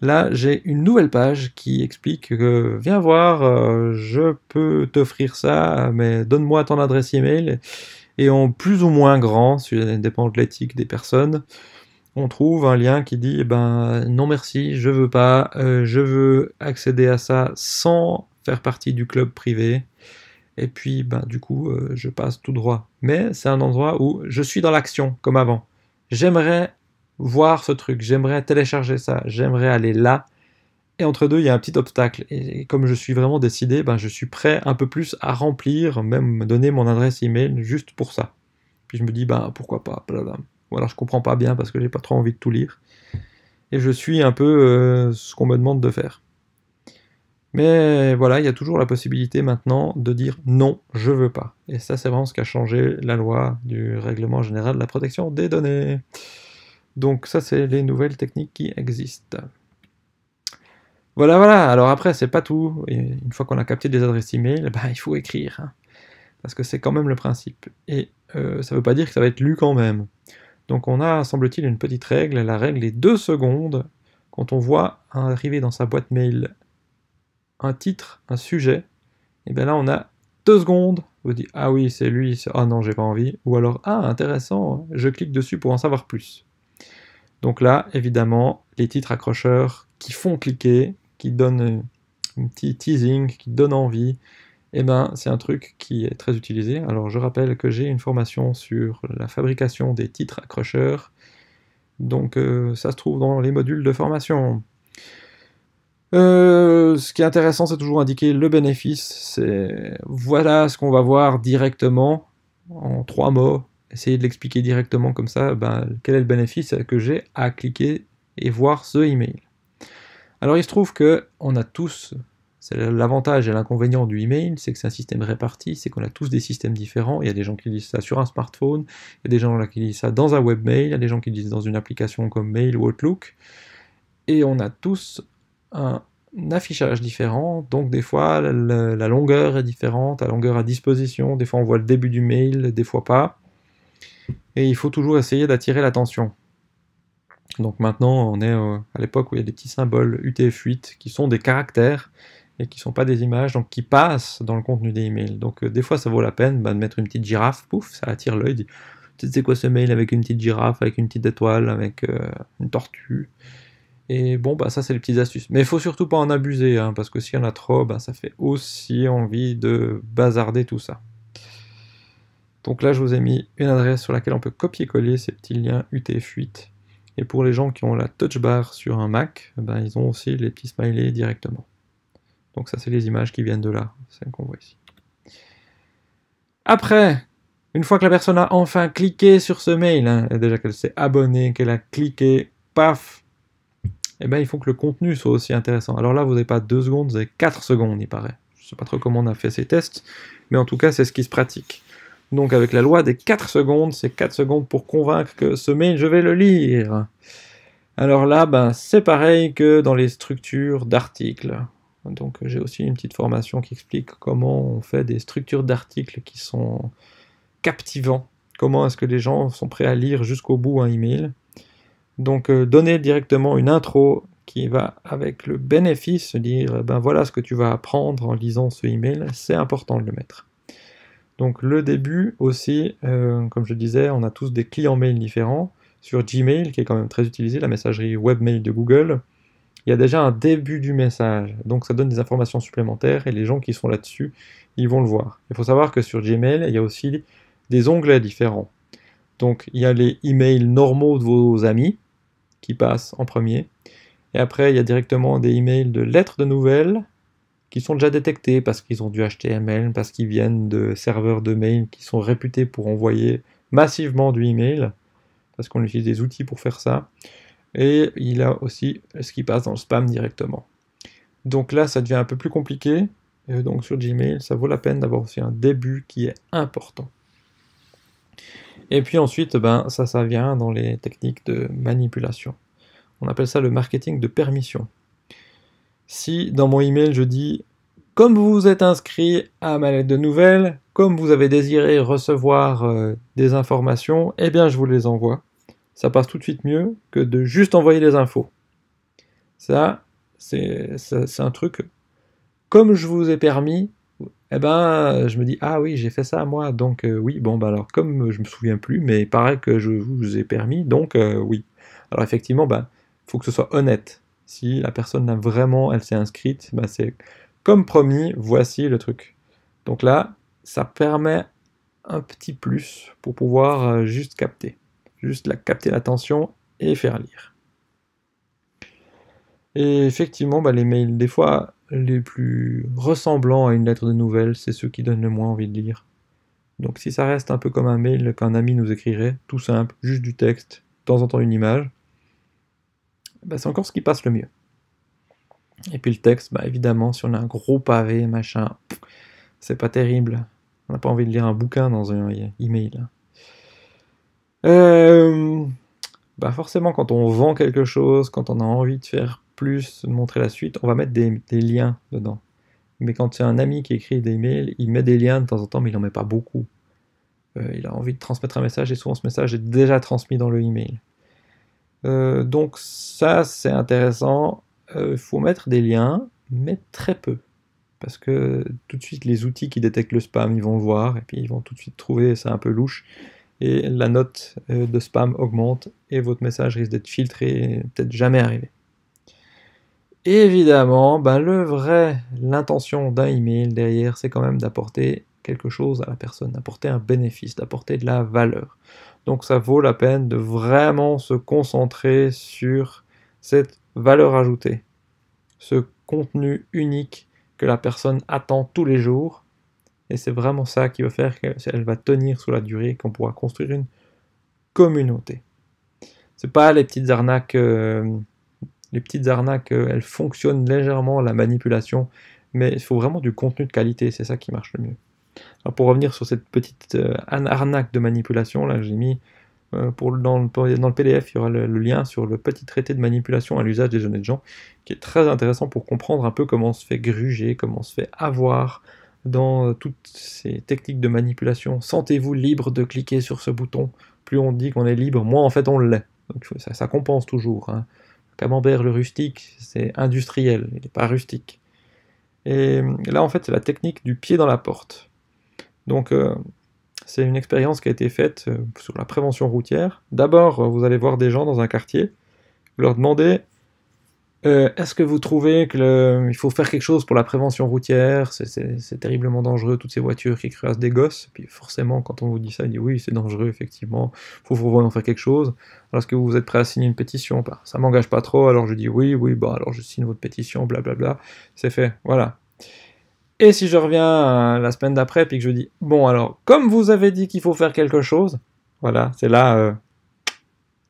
Là, j'ai une nouvelle page qui explique que viens voir, euh, je peux t'offrir ça, mais donne-moi ton adresse email et en plus ou moins grand, ça dépend de l'éthique des personnes, on trouve un lien qui dit eh ben non merci, je veux pas, euh, je veux accéder à ça sans faire partie du club privé. Et puis ben du coup, euh, je passe tout droit. Mais c'est un endroit où je suis dans l'action comme avant. J'aimerais voir ce truc, j'aimerais télécharger ça, j'aimerais aller là et entre deux, il y a un petit obstacle. Et, comme je suis vraiment décidé, ben, je suis prêt un peu plus à remplir, même donner mon adresse email juste pour ça. Puis je me dis, ben pourquoi pas, Ou alors je comprends pas bien parce que j'ai pas trop envie de tout lire. Et je suis un peu euh, ce qu'on me demande de faire. Mais voilà, il y a toujours la possibilité maintenant de dire non, je veux pas. Et ça, c'est vraiment ce qu'a changé la loi du règlement général de la protection des données. Donc ça, c'est les nouvelles techniques qui existent. Voilà, voilà. Alors après, c'est pas tout. une fois qu'on a capté des adresses email, bah, il faut écrire. Hein. parce que c'est quand même le principe. Et euh, ça ne veut pas dire que ça va être lu quand même. Donc on a, semble-t-il, une petite règle. La règle est deux secondes quand on voit arriver dans sa boîte mail un titre, un sujet. Et bien là, on a deux secondes. On dit Ah oui, c'est lui. Ah non, j'ai pas envie. Ou alors Ah, intéressant, je clique dessus pour en savoir plus. Donc là, évidemment, les titres accrocheurs qui font cliquer, qui donne euh, un petit teasing, qui donne envie, et eh ben, c'est un truc qui est très utilisé. Alors je rappelle que j'ai une formation sur la fabrication des titres accrocheurs, donc euh, ça se trouve dans les modules de formation. Euh, ce qui est intéressant, c'est toujours indiquer le bénéfice. C'est voilà ce qu'on va voir directement en trois mots. Essayer de l'expliquer directement comme ça. Ben, quel est le bénéfice que j'ai à cliquer et voir ce email alors il se trouve que on a tous, c'est l'avantage et l'inconvénient du email, c'est que c'est un système réparti, c'est qu'on a tous des systèmes différents. Il y a des gens qui lisent ça sur un smartphone, il y a des gens qui lisent ça dans un webmail, il y a des gens qui lisent dans une application comme Mail ou Outlook, et on a tous un affichage différent, donc des fois la longueur est différente, la longueur à disposition, des fois on voit le début du mail, des fois pas, et il faut toujours essayer d'attirer l'attention. Donc maintenant, on est à l'époque où il y a des petits symboles UTF-8 qui sont des caractères et qui ne sont pas des images, donc qui passent dans le contenu des emails. Donc euh, des fois, ça vaut la peine bah, de mettre une petite girafe, pouf, ça attire l'œil. Tu sais quoi ce mail avec une petite girafe, avec une petite étoile, avec euh, une tortue Et bon, bah, ça, c'est les petites astuces. Mais il faut surtout pas en abuser, hein, parce que s'il y en a trop, bah, ça fait aussi envie de bazarder tout ça. Donc là, je vous ai mis une adresse sur laquelle on peut copier-coller ces petits liens UTF-8. Et pour les gens qui ont la touch bar sur un Mac, ben, ils ont aussi les petits smileys directement. Donc ça, c'est les images qui viennent de là, celles qu'on voit ici. Après, une fois que la personne a enfin cliqué sur ce mail, hein, et déjà qu'elle s'est abonnée, qu'elle a cliqué, paf, eh ben, il faut que le contenu soit aussi intéressant. Alors là, vous n'avez pas deux secondes, vous avez quatre secondes, il paraît. Je ne sais pas trop comment on a fait ces tests, mais en tout cas, c'est ce qui se pratique. Donc avec la loi des 4 secondes, c'est 4 secondes pour convaincre que ce mail, je vais le lire. Alors là, ben, c'est pareil que dans les structures d'articles. Donc j'ai aussi une petite formation qui explique comment on fait des structures d'articles qui sont captivants. Comment est-ce que les gens sont prêts à lire jusqu'au bout un email. Donc euh, donner directement une intro qui va avec le bénéfice dire eh ben voilà ce que tu vas apprendre en lisant ce email, c'est important de le mettre. Donc le début aussi, euh, comme je disais, on a tous des clients mail différents. Sur Gmail, qui est quand même très utilisé, la messagerie webmail de Google, il y a déjà un début du message. Donc ça donne des informations supplémentaires et les gens qui sont là-dessus, ils vont le voir. Il faut savoir que sur Gmail, il y a aussi des onglets différents. Donc il y a les emails normaux de vos amis qui passent en premier. Et après, il y a directement des emails de lettres de nouvelles qui sont déjà détectés parce qu'ils ont du HTML, parce qu'ils viennent de serveurs de mail qui sont réputés pour envoyer massivement du email, parce qu'on utilise des outils pour faire ça. Et il a aussi ce qui passe dans le spam directement. Donc là, ça devient un peu plus compliqué. Et donc sur Gmail, ça vaut la peine d'avoir aussi un début qui est important. Et puis ensuite, ben, ça, ça vient dans les techniques de manipulation. On appelle ça le marketing de permission si dans mon email je dis comme vous vous êtes inscrit à ma lettre de nouvelles, comme vous avez désiré recevoir euh, des informations, eh bien je vous les envoie. Ça passe tout de suite mieux que de juste envoyer les infos. Ça, c'est un truc. Comme je vous ai permis, eh ben je me dis ah oui j'ai fait ça moi donc euh, oui bon bah alors comme je me souviens plus mais il paraît que je vous ai permis donc euh, oui. Alors effectivement il bah, faut que ce soit honnête si la personne a vraiment, elle s'est inscrite, bah, c'est comme promis, voici le truc. Donc là, ça permet un petit plus pour pouvoir euh, juste capter, juste la, capter l'attention et faire lire. Et effectivement, bah, les mails, des fois, les plus ressemblants à une lettre de nouvelle, c'est ceux qui donnent le moins envie de lire. Donc si ça reste un peu comme un mail qu'un ami nous écrirait, tout simple, juste du texte, de temps en temps une image, bah, c'est encore ce qui passe le mieux. Et puis le texte, bah, évidemment, si on a un gros pavé, machin, c'est pas terrible. On n'a pas envie de lire un bouquin dans un email. Euh, bah forcément, quand on vend quelque chose, quand on a envie de faire plus, de montrer la suite, on va mettre des, liens dedans. Mais quand c'est un ami qui écrit des mails, il met des liens de temps en temps, mais il n'en met pas beaucoup. Euh, il a envie de transmettre un message et souvent ce message est déjà transmis dans le email. Euh, donc ça, c'est intéressant. Euh, il faut mettre des liens, mais très peu. Parce que tout de suite, les outils qui détectent le spam, ils vont le voir, et puis ils vont tout de suite trouver, c'est un peu louche. Et la note euh, de spam augmente, et votre message risque d'être filtré, et peut-être jamais arrivé. Évidemment, ben, le vrai, l'intention d'un email derrière, c'est quand même d'apporter quelque chose à la personne, d'apporter un bénéfice, d'apporter de la valeur. Donc ça vaut la peine de vraiment se concentrer sur cette valeur ajoutée, ce contenu unique que la personne attend tous les jours. Et c'est vraiment ça qui va faire qu'elle va tenir sous la durée, qu'on pourra construire une communauté. C'est pas les petites arnaques. Euh, les petites arnaques, euh, elles fonctionnent légèrement, la manipulation, mais il faut vraiment du contenu de qualité, c'est ça qui marche le mieux pour revenir sur cette petite euh, arnaque de manipulation, là j'ai mis euh, pour, dans, le, PDF, il y aura le, lien sur le petit traité de manipulation à l'usage des jeunes gens, qui est très intéressant pour comprendre un peu comment on se fait gruger, comment on se fait avoir dans euh, toutes ces techniques de manipulation. Sentez-vous libre de cliquer sur ce bouton. Plus on dit qu'on est libre, moins en fait on l'est. Donc ça, compense toujours. Hein. Camembert le rustique, c'est industriel, il n'est pas rustique. Et là en fait c'est la technique du pied dans la porte. Donc euh, c'est une expérience qui a été faite euh, sur la prévention routière. D'abord, euh, vous allez voir des gens dans un quartier, vous leur demandez est-ce que vous trouvez qu'il faut faire quelque chose pour la prévention routière C'est terriblement dangereux, toutes ces voitures qui creusent des gosses. Puis forcément, quand on vous dit ça, il dit oui, c'est dangereux, effectivement, il faut vraiment faire quelque chose. Alors, est-ce que vous êtes prêt à signer une pétition bah, Ça m'engage pas trop, alors je dis oui, oui, bah alors je signe votre pétition, blablabla. C'est fait, voilà. Et si je reviens euh, la semaine d'après, puis que je dis, bon alors, comme vous avez dit qu'il faut faire quelque chose, voilà, c'est là, euh,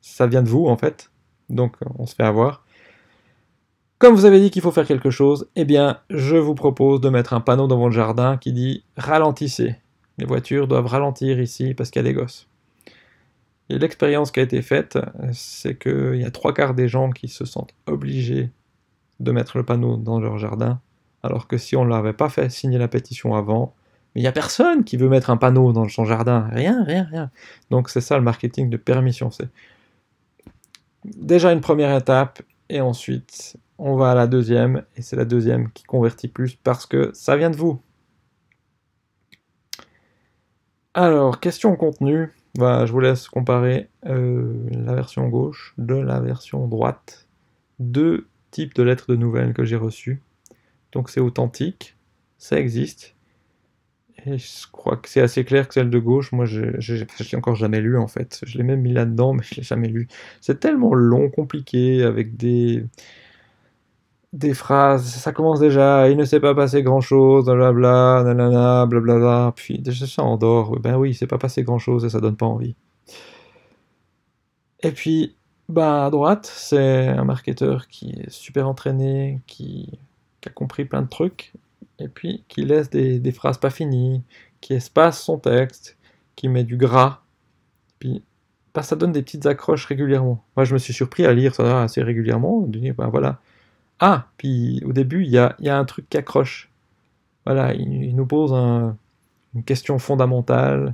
ça vient de vous en fait, donc on se fait avoir. Comme vous avez dit qu'il faut faire quelque chose, eh bien, je vous propose de mettre un panneau dans votre jardin qui dit ralentissez. Les voitures doivent ralentir ici parce qu'il y a des gosses. Et l'expérience qui a été faite, c'est qu'il y a trois quarts des gens qui se sentent obligés de mettre le panneau dans leur jardin alors que si on ne l'avait pas fait signer la pétition avant, mais il n'y a personne qui veut mettre un panneau dans son jardin, rien, rien, rien. Donc c'est ça le marketing de permission, c'est déjà une première étape, et ensuite on va à la deuxième, et c'est la deuxième qui convertit plus parce que ça vient de vous. Alors, question contenu. Bah, je vous laisse comparer euh, la version gauche de la version droite. Deux types de lettres de nouvelles que j'ai reçues. Donc c'est authentique, ça existe. Et je crois que c'est assez clair que celle de gauche, moi je, l'ai encore jamais lu en fait. Je l'ai même mis là-dedans, mais je l'ai jamais lu. C'est tellement long, compliqué, avec des des phrases, ça commence déjà, il ne s'est pas passé grand chose, blablabla, bla blablabla, puis déjà ça endort, ben oui, il ne s'est pas passé grand chose et ça donne pas envie. Et puis, ben, à droite, c'est un marketeur qui est super entraîné, qui qui a compris plein de trucs, et puis qui laisse des, phrases pas finies, qui espace son texte, qui met du gras, puis bah, ça donne des petites accroches régulièrement. Moi, je me suis surpris à lire ça assez régulièrement, de dire, ben voilà. Ah, puis au début, il y a, un truc qui accroche. Voilà, il, nous pose une question fondamentale,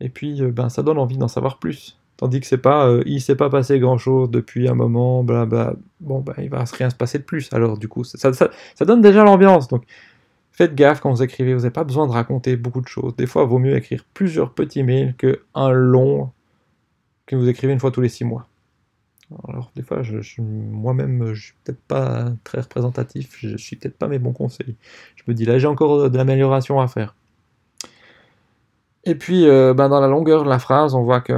et puis euh, ben, ça donne envie d'en savoir plus. Tandis que c'est pas, euh, il s'est pas passé grand chose depuis un moment, bla Bon, ben, il va rien se passer de plus. Alors, du coup, ça, ça, donne déjà l'ambiance. Donc, faites gaffe quand vous écrivez, vous n'avez pas besoin de raconter beaucoup de choses. Des fois, il vaut mieux écrire plusieurs petits mails que un long que vous écrivez une fois tous les six mois. Alors, des fois, je, moi-même, je suis peut-être pas très représentatif, je, ne suis peut-être pas mes bons conseils. Je me dis, là, j'ai encore de l'amélioration à faire. Et puis, euh, ben, dans la longueur de la phrase, on voit que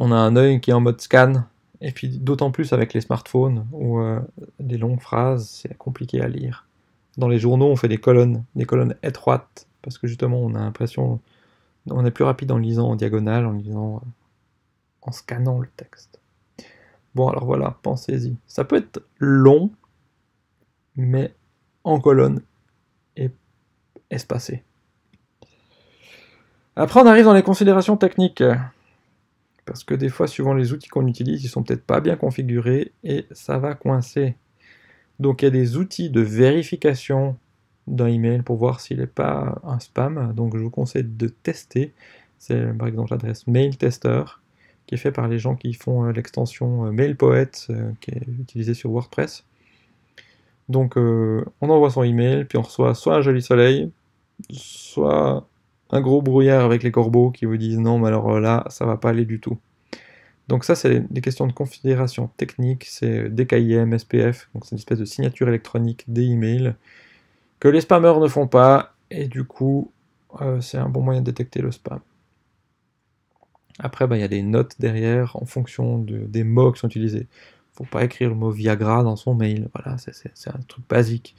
on a un œil qui est en mode scan. Et puis d'autant plus avec les smartphones où euh, des longues phrases, c'est compliqué à lire. Dans les journaux, on fait des colonnes, des colonnes étroites, parce que justement, on a l'impression, on est plus rapide en lisant en diagonale, en lisant, euh, en scannant le texte. Bon, alors voilà, pensez-y. Ça peut être long, mais en colonne et espacé. Après, on arrive dans les considérations techniques. Parce que des fois, suivant les outils qu'on utilise, ils sont peut-être pas bien configurés et ça va coincer. Donc il y a des outils de vérification d'un email pour voir s'il n'est pas un spam. Donc je vous conseille de tester. C'est par exemple l'adresse mail tester qui est fait par les gens qui font euh, l'extension euh, MailPoet euh, qui est utilisée sur WordPress. Donc on envoie son email, puis on reçoit soit un joli soleil, soit un gros brouillard avec les corbeaux qui vous disent non, mais alors euh, là, ça va pas aller du tout. Donc ça, c'est des questions de configuration technique, c'est euh, DKIM, SPF, donc c'est une espèce de signature électronique des emails que les spammers ne font pas, et du coup, euh, c'est un bon moyen de détecter le spam. Après, ben, il y a des notes derrière en fonction des mots qui sont utilisés. Faut pas écrire le mot Viagra dans son mail, voilà, c'est un truc basique.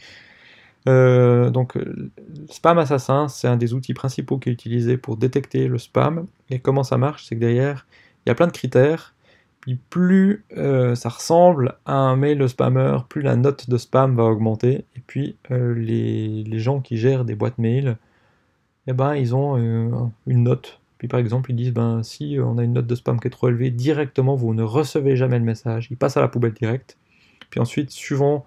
Euh, donc, euh, Spam Assassin, c'est un des outils principaux qui est utilisé pour détecter le spam. Et comment ça marche C'est que derrière, il y a plein de critères. Puis plus euh, ça ressemble à un mail de spammer, plus la note de spam va augmenter. Et puis les, gens qui gèrent des boîtes mail, eh ben, ils ont une note. Puis par exemple, ils disent ben, si on a une note de spam qui est trop élevée, directement vous ne recevez jamais le message. Il passe à la poubelle directe. Puis ensuite, suivant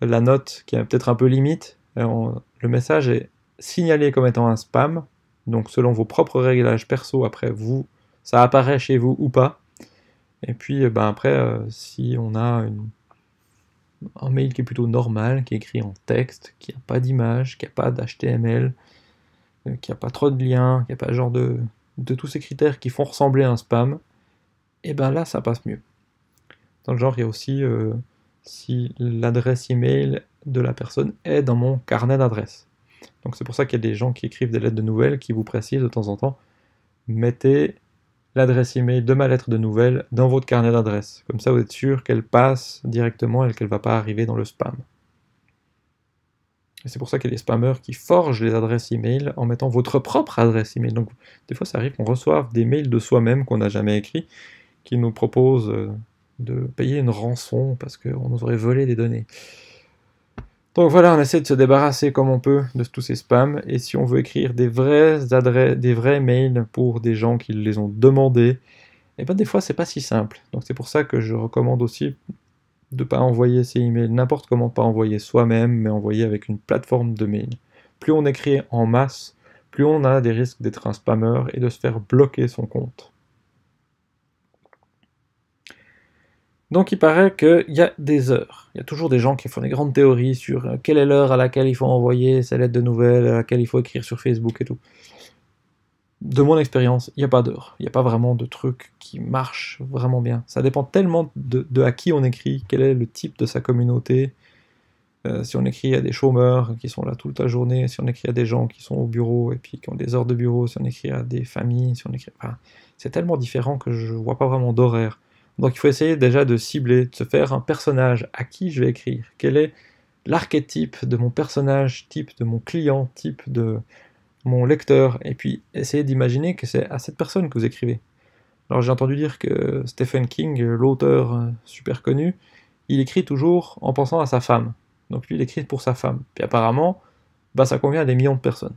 la note qui est peut-être un peu limite, euh, le message est signalé comme étant un spam. Donc selon vos propres réglages perso, après vous, ça apparaît chez vous ou pas. Et puis euh, ben après, euh, si on a un mail qui est plutôt normal, qui est écrit en texte, qui n'a pas d'image, qui n'a pas d'HTML, qui n'a pas trop de liens, qui n'a pas genre de, de tous ces critères qui font ressembler un spam, et eh ben là ça passe mieux. Dans le genre, il y a aussi si l'adresse email de la personne est dans mon carnet d'adresses. Donc c'est pour ça qu'il y a des gens qui écrivent des lettres de nouvelles qui vous précisent de temps en temps mettez l'adresse email de ma lettre de nouvelles dans votre carnet d'adresses. Comme ça vous êtes sûr qu'elle passe directement et qu'elle ne va pas arriver dans le spam. Et c'est pour ça qu'il y a des spammers qui forgent les adresses email en mettant votre propre adresse email. Donc des fois ça arrive qu'on reçoive des mails de soi-même qu'on n'a jamais écrit qui nous proposent euh, de payer une rançon parce qu'on nous aurait volé des données. Donc voilà, on essaie de se débarrasser comme on peut de tous ces spams. Et si on veut écrire des vrais, adresses, des vrais mails pour des gens qui les ont demandés, et eh bien des fois c'est pas si simple. Donc c'est pour ça que je recommande aussi de ne pas envoyer ces emails n'importe comment, pas envoyer soi-même, mais envoyer avec une plateforme de mail. Plus on écrit en masse, plus on a des risques d'être un spammeur et de se faire bloquer son compte. Donc il paraît qu'il y a des heures. Il y a toujours des gens qui font des grandes théories sur euh, quelle est l'heure à laquelle il faut envoyer ces lettres de nouvelles, à laquelle il faut écrire sur Facebook et tout. De mon expérience, il n'y a pas d'heure. Il n'y a pas vraiment de truc qui marche vraiment bien. Ça dépend tellement de, à qui on écrit, quel est le type de sa communauté. Euh, si on écrit à des chômeurs qui sont là toute la journée, si on écrit à des gens qui sont au bureau et puis qui ont des heures de bureau, si on écrit à des familles, si on écrit... c'est tellement différent que je ne vois pas vraiment d'horaire. Donc il faut essayer déjà de cibler, de se faire un personnage à qui je vais écrire. Quel est l'archétype de mon personnage type, de mon client type, de mon lecteur, et puis essayer d'imaginer que c'est à cette personne que vous écrivez. Alors j'ai entendu dire que Stephen King, l'auteur euh, super connu, il écrit toujours en pensant à sa femme. Donc lui, il écrit pour sa femme. Puis apparemment, bah, ça convient à des millions de personnes.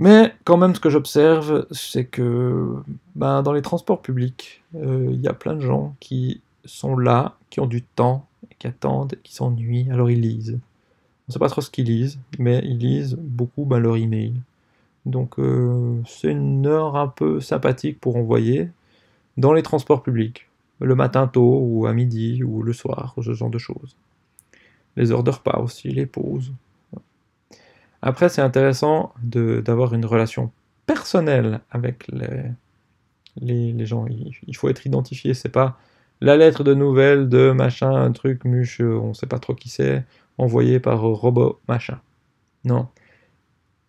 Mais quand même, ce que j'observe, c'est que ben, dans les transports publics, euh, il y a plein de gens qui sont là, qui ont du temps, qui attendent, qui s'ennuient, alors ils lisent. On ne sait pas trop ce qu'ils lisent, mais ils lisent beaucoup ben, leur email. Donc euh, c'est une heure un peu sympathique pour envoyer dans les transports publics, le matin tôt ou à midi ou le soir, ce genre de choses. Les heures de repas aussi, les pauses. Après, c'est intéressant d'avoir une relation personnelle avec les, gens. Il, faut être identifié. C'est pas la lettre de nouvelles de machin, un truc, muche, euh, on sait pas trop qui c'est, envoyé par robot, machin. Non.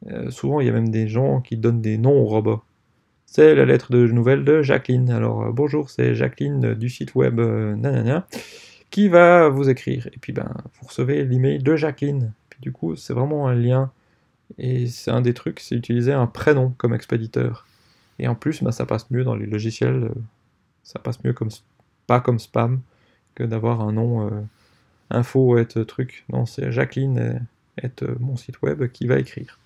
Euh, souvent, il y a même des gens qui donnent des noms aux robots. C'est la lettre de nouvelles de Jacqueline. Alors, euh, bonjour, c'est Jacqueline du site web nanana qui va vous écrire. Et puis, ben, vous recevez l'email de Jacqueline. Puis, du coup, c'est vraiment un lien et c'est un des trucs, c'est utiliser un prénom comme expéditeur. Et en plus, bah, ça passe mieux dans les logiciels, euh, ça passe mieux comme pas comme spam que d'avoir un nom euh, info info être truc. Non, c'est Jacqueline et, mon site web qui va écrire.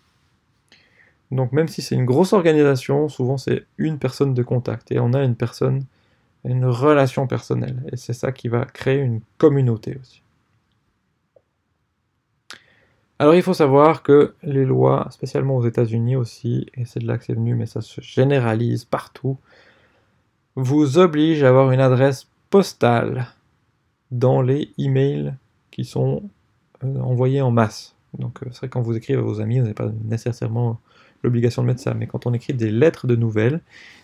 Donc même si c'est une grosse organisation, souvent c'est une personne de contact et on a une personne, une relation personnelle. Et c'est ça qui va créer une communauté aussi. Alors il faut savoir que les lois, spécialement aux États-Unis aussi, et c'est de là que c'est venu, mais ça se généralise partout, vous obligent à avoir une adresse postale dans les emails qui sont euh, envoyés en masse. Donc euh, c'est vrai que quand vous écrivez à vos amis, vous n'avez pas nécessairement l'obligation de mettre ça, mais quand on écrit des lettres de nouvelles,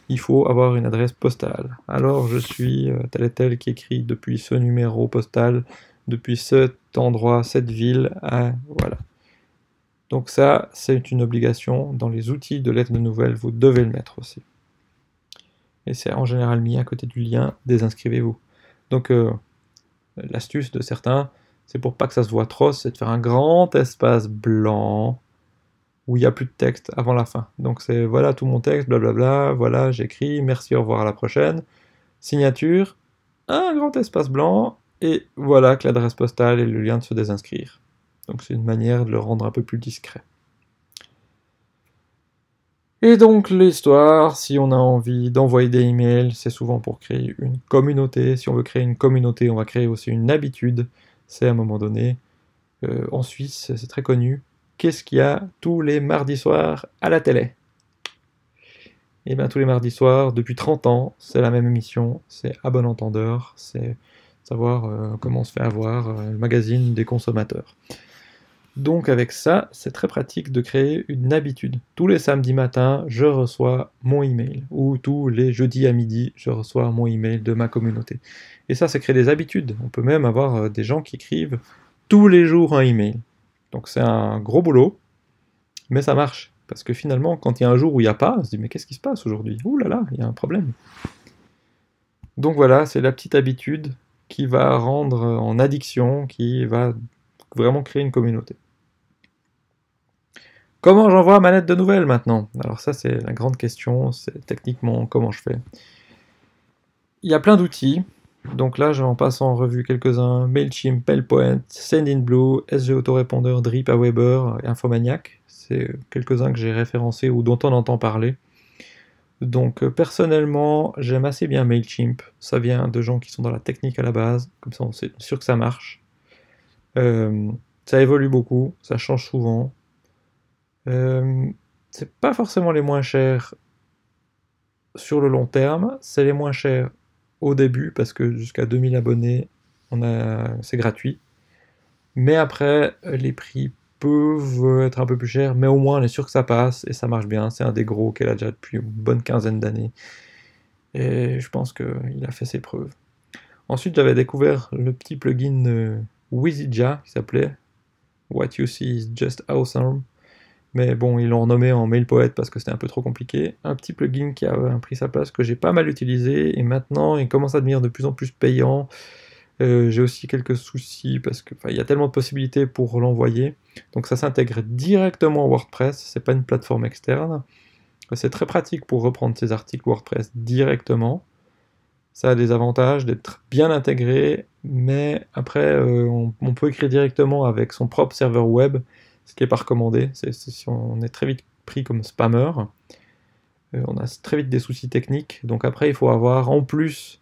il faut avoir une adresse postale. Alors je suis euh, tel et tel qui écrit depuis ce numéro postal, depuis ce endroit, cette ville, hein, voilà. Donc ça, c'est une obligation. Dans les outils de lettres de nouvelles, vous devez le mettre aussi. Et c'est en général mis à côté du lien, désinscrivez-vous. Donc euh, l'astuce de certains, c'est pour pas que ça se voit trop, c'est de faire un grand espace blanc où il n'y a plus de texte avant la fin. Donc c'est voilà tout mon texte, blablabla, voilà j'écris, merci, au revoir à la prochaine. Signature, un grand espace blanc et voilà que l'adresse postale et le lien de se désinscrire. Donc c'est une manière de le rendre un peu plus discret. Et donc l'histoire, si on a envie d'envoyer des emails, c'est souvent pour créer une communauté. Si on veut créer une communauté, on va créer aussi une habitude. C'est à un moment donné, euh, en Suisse, c'est très connu. Qu'est-ce qu'il y a tous les mardis soirs à la télé Eh bien tous les mardis soirs, depuis 30 ans, c'est la même émission, c'est à bon entendeur, c'est savoir euh, comment se fait avoir, euh, le magazine des consommateurs. Donc avec ça, c'est très pratique de créer une habitude. Tous les samedis matins, je reçois mon email, ou tous les jeudis à midi, je reçois mon email de ma communauté. Et ça, ça crée des habitudes. On peut même avoir euh, des gens qui écrivent tous les jours un email. Donc c'est un gros boulot, mais ça marche. Parce que finalement, quand il y a un jour où il n'y a pas, on se dit mais qu'est-ce qui se passe aujourd'hui Ouh là là, il y a un problème. Donc voilà, c'est la petite habitude qui va rendre en addiction, qui va vraiment créer une communauté. Comment j'envoie ma lettre de nouvelles maintenant Alors ça c'est la grande question, c'est techniquement comment je fais. Il y a plein d'outils, donc là je passe en en revue quelques-uns, MailChimp, PellPoint, SendinBlue, SG Autorépondeur, Drip, Aweber, Infomaniac, c'est quelques-uns que j'ai référencés ou dont on entend parler. Donc euh, personnellement, j'aime assez bien Mailchimp. Ça vient de gens qui sont dans la technique à la base, comme ça on est sûr que ça marche. Euh, ça évolue beaucoup, ça change souvent. Euh, c'est pas forcément les moins chers sur le long terme, c'est les moins chers au début parce que jusqu'à 2000 abonnés, c'est gratuit. Mais après, les prix peuvent euh, être un peu plus chers, mais au moins on est sûr que ça passe et ça marche bien. C'est un des gros qu'elle a déjà depuis une bonne quinzaine d'années. Et je pense qu'il a fait ses preuves. Ensuite, j'avais découvert le petit plugin Wizidja, euh, Wizija qui s'appelait What You See is Just Awesome. Mais bon, ils l'ont renommé en MailPoet parce que c'était un peu trop compliqué. Un petit plugin qui a euh, pris sa place, que j'ai pas mal utilisé, et maintenant il commence à devenir de plus en plus payant. j'ai aussi quelques soucis parce qu'il y a tellement de possibilités pour l'envoyer donc ça s'intègre directement WordPress, c'est pas une plateforme externe. C'est très pratique pour reprendre ses articles WordPress directement. Ça a des avantages d'être bien intégré, mais après euh, on, peut écrire directement avec son propre serveur web, ce qui n'est pas recommandé. si on est très vite pris comme spammeur. Euh, on a très vite des soucis techniques. Donc après il faut avoir en plus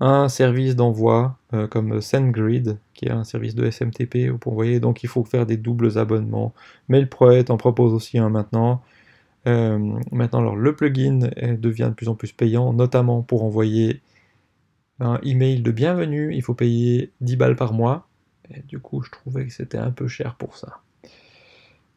un service d'envoi euh, comme SendGrid, qui est un service de SMTP pour envoyer, donc il faut faire des doubles abonnements. MailProet en propose aussi un maintenant. Euh, maintenant, alors, le plugin devient de plus en plus payant, notamment pour envoyer un email de bienvenue, il faut payer 10 balles par mois. Et du coup, je trouvais que c'était un peu cher pour ça.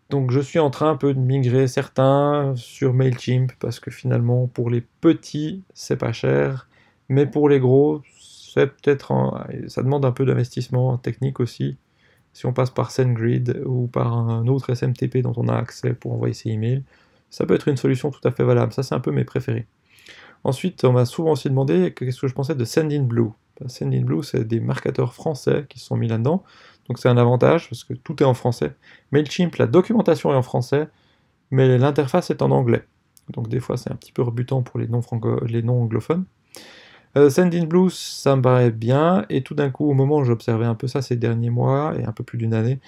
Donc je suis en train un peu de migrer certains sur Mailchimp parce que finalement pour les petits c'est pas cher mais pour les gros, c'est peut-être ça demande un peu d'investissement technique aussi. Si on passe par SendGrid ou par un autre SMTP dont on a accès pour envoyer ses emails, ça peut être une solution tout à fait valable. Ça, c'est un peu mes préférés. Ensuite, on m'a souvent aussi demandé qu'est-ce que je pensais de SendinBlue. SendinBlue, c'est des marketeurs français qui se sont mis là-dedans. Donc c'est un avantage parce que tout est en français. Mailchimp, la documentation est en français, mais l'interface est en anglais. Donc des fois c'est un petit peu rebutant pour les non, les non anglophones. Euh, Sendinblue Blues, ça me paraît bien, et tout d'un coup, au moment où j'observais un peu ça ces derniers mois, et un peu plus d'une année,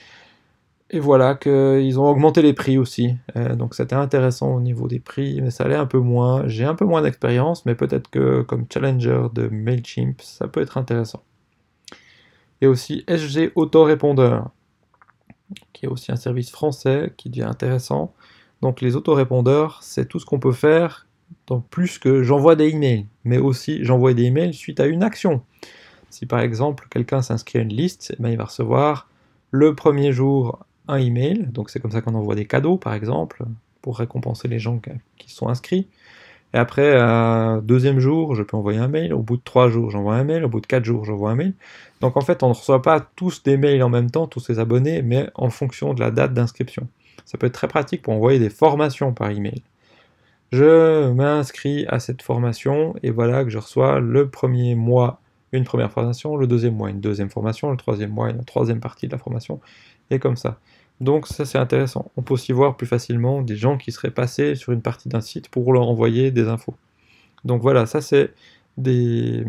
et voilà qu'ils ont augmenté les prix aussi. Euh, donc c'était intéressant au niveau des prix, mais ça allait un peu moins. J'ai un peu moins d'expérience, mais peut-être que comme challenger de MailChimp, ça peut être intéressant. Et aussi SG Autorépondeur, qui est aussi un service français qui devient intéressant. Donc les autorépondeurs, c'est tout ce qu'on peut faire donc plus que j'envoie des emails, mais aussi j'envoie des emails suite à une action. Si par exemple quelqu'un s'inscrit à une liste, eh ben, il va recevoir le premier jour un email, donc c'est comme ça qu'on envoie des cadeaux par exemple, pour récompenser les gens qui sont inscrits. Et après, euh, deuxième jour, je peux envoyer un mail. Au bout de trois jours, j'envoie un mail. Au bout de quatre jours, j'envoie un mail. Donc en fait, on ne reçoit pas tous des mails en même temps, tous ces abonnés, mais en fonction de la date d'inscription. Ça peut être très pratique pour envoyer des formations par email je m'inscris à cette formation et voilà que je reçois le premier mois une première formation, le deuxième mois une deuxième formation, le troisième mois une troisième partie de la formation, et comme ça. Donc ça c'est intéressant. On peut aussi voir plus facilement des gens qui seraient passés sur une partie d'un site pour leur envoyer des infos. Donc voilà, ça c'est des,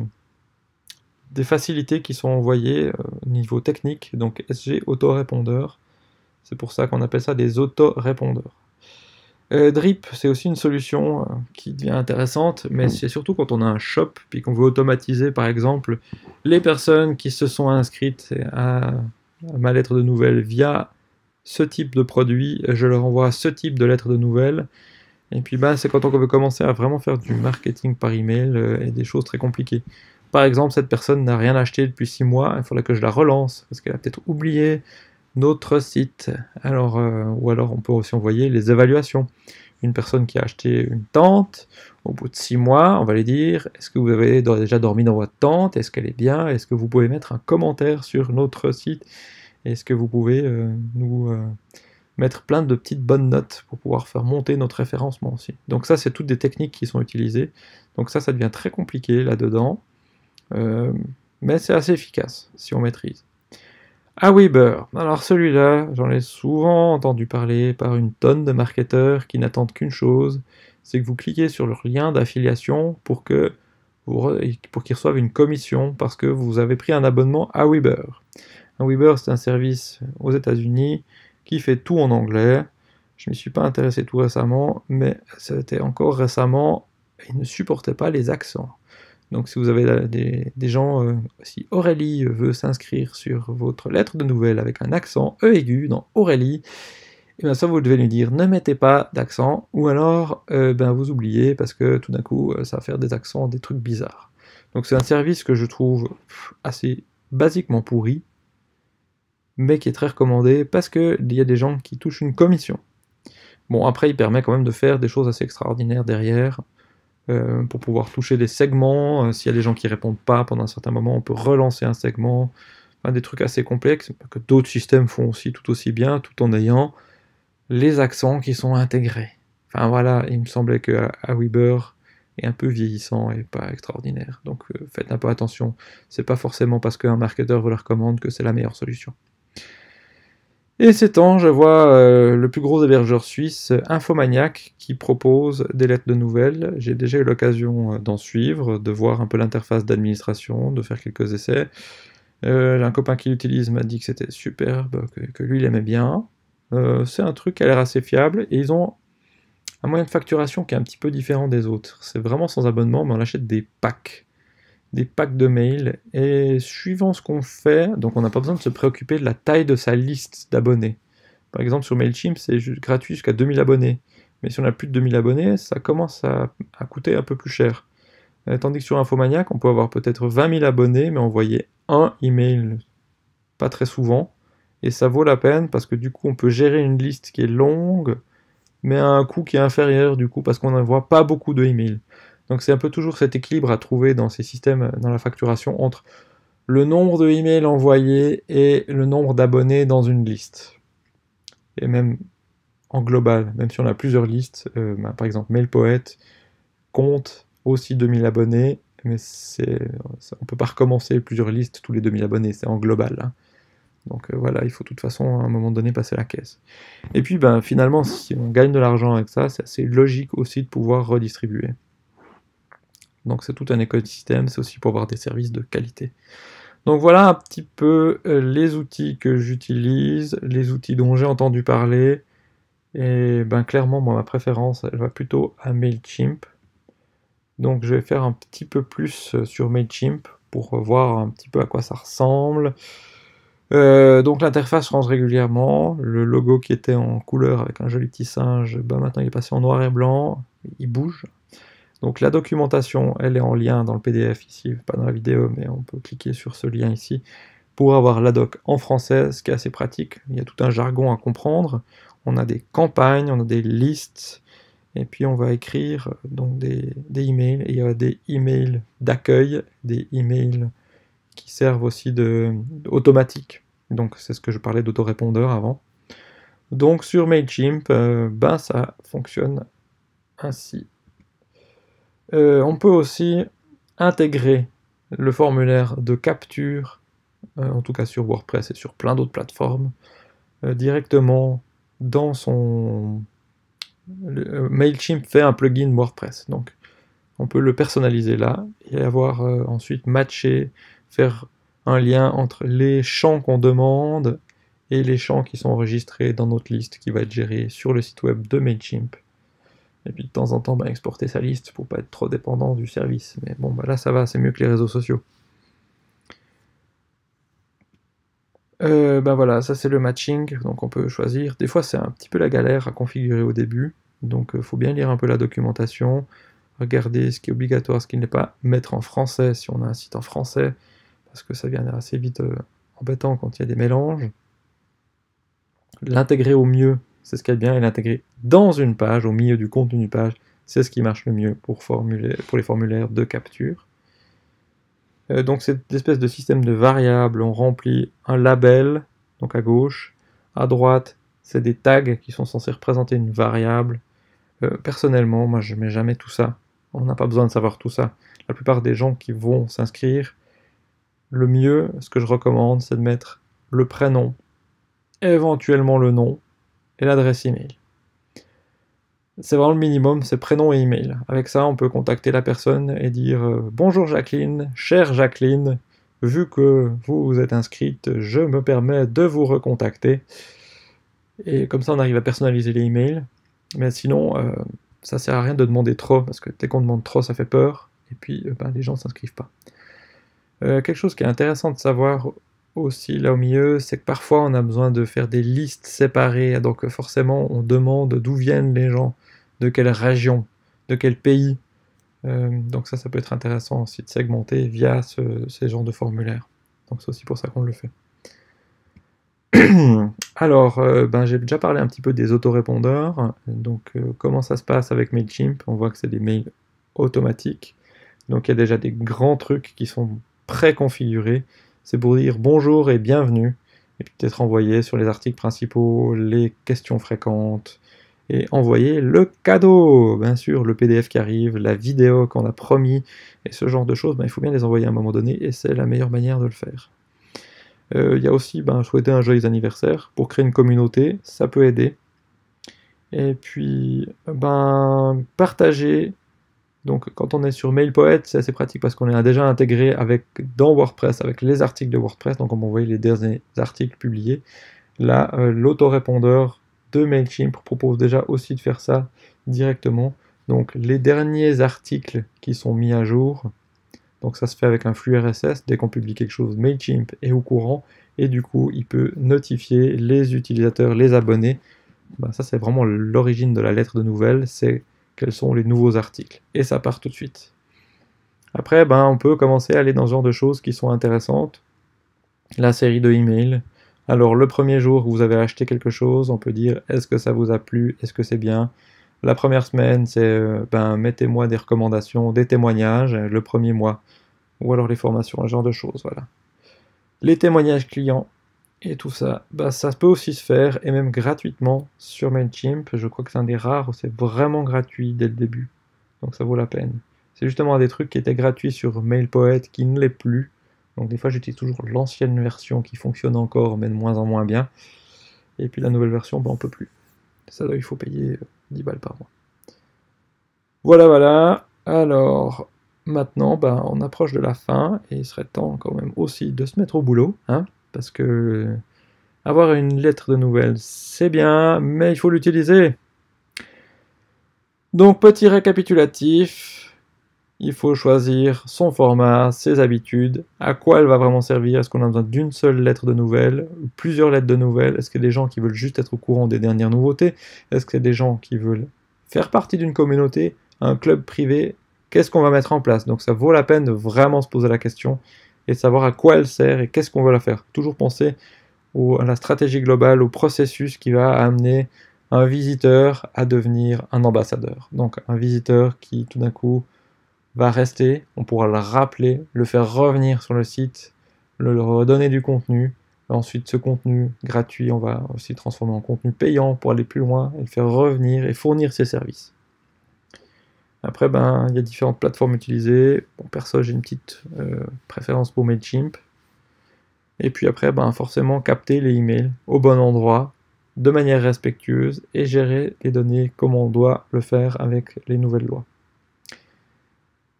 facilités qui sont envoyées au euh, niveau technique, donc SG autorépondeur. C'est pour ça qu'on appelle ça des autorépondeurs. Euh, drip, c'est aussi une solution euh, qui devient intéressante, mais mm. c'est surtout quand on a un shop, puis qu'on veut automatiser, par exemple, les personnes qui se sont inscrites à, ma lettre de nouvelles via ce type de produit, je leur envoie ce type de lettre de nouvelles. Et puis, bah, c'est quand on veut commencer à vraiment faire du marketing par email euh, et des choses très compliquées. Par exemple, cette personne n'a rien acheté depuis 6 mois, il faudrait que je la relance parce qu'elle a peut-être oublié notre site. Alors, euh, ou alors on peut aussi envoyer les évaluations. Une personne qui a acheté une tente, au bout de six mois, on va lui dire est-ce que vous avez déjà dormi dans votre tente Est-ce qu'elle est bien Est-ce que vous pouvez mettre un commentaire sur notre site Est-ce que vous pouvez euh, nous euh, mettre plein de petites bonnes notes pour pouvoir faire monter notre référencement aussi Donc, ça, c'est toutes des techniques qui sont utilisées. Donc, ça, ça devient très compliqué là-dedans. mais c'est assez efficace si on maîtrise. Aweber, ah Weber, alors celui-là, j'en ai souvent entendu parler par une tonne de marketeurs qui n'attendent qu'une chose, c'est que vous cliquez sur leur lien d'affiliation pour que pour qu'ils reçoivent une commission parce que vous avez pris un abonnement à Weber. Weber, c'est un service aux États-Unis qui fait tout en anglais. Je ne m'y suis pas intéressé tout récemment, mais c'était encore récemment, il ne supportait pas les accents. Donc si vous avez des, gens, euh, si Aurélie euh, veut s'inscrire sur votre lettre de nouvelle avec un accent E aigu dans Aurélie, et eh bien ça vous devez lui dire ne mettez pas d'accent, ou alors euh, ben vous oubliez parce que tout d'un coup ça va faire des accents, des trucs bizarres. Donc c'est un service que je trouve assez basiquement pourri, mais qui est très recommandé parce qu'il y a des gens qui touchent une commission. Bon après il permet quand même de faire des choses assez extraordinaires derrière, euh, pour pouvoir toucher des segments. Euh, s'il y a des gens qui répondent pas pendant un certain moment, on peut relancer un segment. Enfin, des trucs assez complexes que d'autres systèmes font aussi tout aussi bien, tout en ayant les accents qui sont intégrés. Enfin voilà, il me semblait que Aweber est un peu vieillissant et pas extraordinaire. Donc euh, faites un peu attention. C'est pas forcément parce qu'un marketeur vous le recommande que c'est la meilleure solution. Et c'est temps, je vois euh, le plus gros hébergeur suisse, Infomaniac, qui propose des lettres de nouvelles. J'ai déjà eu l'occasion euh, d'en suivre, de voir un peu l'interface d'administration, de faire quelques essais. Euh, un copain qui l'utilise m'a dit que c'était superbe, que, lui il aimait bien. c'est un truc qui a l'air assez fiable et ils ont un moyen de facturation qui est un petit peu différent des autres. C'est vraiment sans abonnement, mais on achète des packs des packs de mails. Et suivant ce qu'on fait, donc on n'a pas besoin de se préoccuper de la taille de sa liste d'abonnés. Par exemple, sur MailChimp, c'est gratuit jusqu'à 2000 abonnés. Mais si on a plus de 2000 abonnés, ça commence à, coûter un peu plus cher. Euh, tandis que sur Infomaniac, on peut avoir peut-être 20 000 abonnés, mais envoyer un email pas très souvent. Et ça vaut la peine parce que du coup, on peut gérer une liste qui est longue, mais à un coût qui est inférieur du coup, parce qu'on voit pas beaucoup de emails. Donc c'est un peu toujours cet équilibre à trouver dans ces systèmes, euh, dans la facturation, entre le nombre de emails envoyés et le nombre d'abonnés dans une liste. Et même en global, même si on a plusieurs listes, euh, bah, par exemple MailPoet compte aussi 2000 abonnés, mais euh, on ne peut pas recommencer plusieurs listes tous les 2000 abonnés, c'est en global. Hein. Donc voilà, il faut de toute façon à un moment donné passer la caisse. Et puis ben, finalement, si on gagne de l'argent avec ça, c'est assez logique aussi de pouvoir redistribuer. Donc c'est tout un écosystème, c'est aussi pour avoir des services de qualité. Donc voilà un petit peu euh, les outils que j'utilise, les outils dont j'ai entendu parler. Et ben clairement, moi, ma préférence, elle va plutôt à Mailchimp. Donc je vais faire un petit peu plus euh, sur Mailchimp pour voir un petit peu à quoi ça ressemble. Euh, donc l'interface change régulièrement. Le logo qui était en couleur avec un joli petit singe, ben, maintenant il est passé en noir et blanc. Il bouge donc la documentation, elle est en lien dans le PDF ici, pas dans la vidéo, mais on peut cliquer sur ce lien ici pour avoir la doc en français, ce qui est assez pratique. Il y a tout un jargon à comprendre. On a des campagnes, on a des listes, et puis on va écrire donc des, emails. il y a des emails d'accueil, des emails qui servent aussi de, Donc c'est ce que je parlais d'autorépondeur avant. Donc sur Mailchimp, euh, ben ça fonctionne ainsi. Euh, on peut aussi intégrer le formulaire de capture, euh, en tout cas sur WordPress et sur plein d'autres plateformes, euh, directement dans son... MailChimp fait un plugin WordPress, donc on peut le personnaliser là et avoir ensuite matché, faire un lien entre les champs qu'on demande et les champs qui sont enregistrés dans notre liste qui va être gérée sur le site web de MailChimp et puis de temps en temps bah, exporter sa liste pour pas être trop dépendant du service. Mais bon, bah, là ça va, c'est mieux que les réseaux sociaux. ben voilà, ça c'est le matching, donc on peut choisir. Des fois c'est un petit peu la galère à configurer au début, donc il euh, faut bien lire un peu la documentation, regarder ce qui est obligatoire, ce qui n'est pas, mettre en français si on a un site en français, parce que ça vient assez vite euh, embêtant quand il y a des mélanges. L'intégrer au mieux c'est ce qui est bien, et l'intégrer dans une page, au milieu du contenu de page, c'est ce qui marche le mieux pour, les formulaires de capture. Euh, donc c'est espèce de système de variables, on remplit un label, donc à gauche, à droite, c'est des tags qui sont censés représenter une variable. Euh, personnellement, moi je mets jamais tout ça, on n'a pas besoin de savoir tout ça. La plupart des gens qui vont s'inscrire, le mieux, ce que je recommande, c'est de mettre le prénom, éventuellement le nom, et l'adresse email. C'est vraiment le minimum, c'est prénom et email. Avec ça, on peut contacter la personne et dire euh, Bonjour Jacqueline, chère Jacqueline, vu que vous vous êtes inscrite, je me permets de vous recontacter. Et comme ça, on arrive à personnaliser les emails. Mais sinon, euh, ça sert à rien de demander trop, parce que dès qu'on demande trop, ça fait peur, et puis euh, ben, les gens s'inscrivent pas. quelque chose qui est intéressant de savoir aussi là au milieu, c'est que parfois on a besoin de faire des listes séparées. Donc forcément, on demande d'où viennent les gens, de quelle région, de quel pays. Euh, donc ça, ça peut être intéressant aussi de segmenter via ce, ces genres de formulaires. Donc c'est aussi pour ça qu'on le fait. Alors, euh, ben, j'ai déjà parlé un petit peu des autorépondeurs. Donc euh, comment ça se passe avec MailChimp On voit que c'est des mails automatiques. Donc il y a déjà des grands trucs qui sont préconfigurés c'est pour dire bonjour et bienvenue, et peut-être envoyer sur les articles principaux les questions fréquentes, et envoyer le cadeau, bien sûr, le PDF qui arrive, la vidéo qu'on a promis, et ce genre de choses, ben, il faut bien les envoyer à un moment donné, et c'est la meilleure manière de le faire. Euh, il y a aussi ben, souhaiter un joyeux anniversaire pour créer une communauté, ça peut aider. Et puis, ben, partager, donc quand on est sur MailPoet, c'est assez pratique parce qu'on est déjà intégré avec, dans WordPress, avec les articles de WordPress. Donc on peut envoyer les derniers articles publiés. Là, euh, l'autorépondeur de MailChimp propose déjà aussi de faire ça directement. Donc les derniers articles qui sont mis à jour, donc ça se fait avec un flux RSS, dès qu'on publie quelque chose, MailChimp est au courant, et du coup il peut notifier les utilisateurs, les abonnés. Bah, ça c'est vraiment l'origine de la lettre de nouvelles, c'est quels sont les nouveaux articles. Et ça part tout de suite. Après, ben, on peut commencer à aller dans ce genre de choses qui sont intéressantes. La série de emails. Alors, le premier jour où vous avez acheté quelque chose, on peut dire est-ce que ça vous a plu Est-ce que c'est bien La première semaine, c'est euh, ben, mettez-moi des recommandations, des témoignages, le premier mois. Ou alors les formations, ce genre de choses. Voilà. Les témoignages clients, et tout ça, bah, ça peut aussi se faire, et même gratuitement sur MailChimp. Je crois que c'est un des rares où c'est vraiment gratuit dès le début. Donc ça vaut la peine. C'est justement un des trucs qui était gratuit sur MailPoet qui ne l'est plus. Donc des fois j'utilise toujours l'ancienne version qui fonctionne encore mais de moins en moins bien. Et puis la nouvelle version, bah, on peut plus. Ça, il faut payer 10 euh, balles par mois. Voilà, voilà. Alors, maintenant, bah, on approche de la fin et il serait temps quand même aussi de se mettre au boulot. Hein parce que avoir une lettre de nouvelles, c'est bien, mais il faut l'utiliser. Donc, petit récapitulatif, il faut choisir son format, ses habitudes, à quoi elle va vraiment servir, est-ce qu'on a besoin d'une seule lettre de nouvelles, plusieurs lettres de nouvelles, est-ce qu'il y a des gens qui veulent juste être au courant des dernières nouveautés, est-ce que c'est des gens qui veulent faire partie d'une communauté, un club privé, qu'est-ce qu'on va mettre en place Donc ça vaut la peine de vraiment se poser la question et savoir à quoi elle sert et qu'est-ce qu'on veut la faire. Toujours penser à la stratégie globale, au processus qui va amener un visiteur à devenir un ambassadeur. Donc un visiteur qui tout d'un coup va rester, on pourra le rappeler, le faire revenir sur le site, le redonner du contenu. ensuite, ce contenu gratuit, on va aussi transformer en contenu payant pour aller plus loin et le faire revenir et fournir ses services. Après, ben, il y a différentes plateformes utilisées. Bon, perso, j'ai une petite euh, préférence pour Mailchimp. Et puis après, ben, forcément, capter les emails au bon endroit, de manière respectueuse, et gérer les données comme on doit le faire avec les nouvelles lois.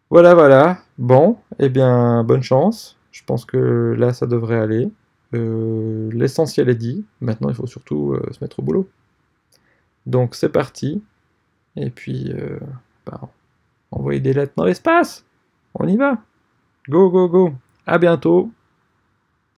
Voilà, voilà. Bon, et eh bien, bonne chance. Je pense que là, ça devrait aller. Euh, l'essentiel est dit. Maintenant, il faut surtout euh, se mettre au boulot. Donc, c'est parti. Et puis, ben, envoyer des lettres dans l'espace. On y va. Go, go, go. À bientôt.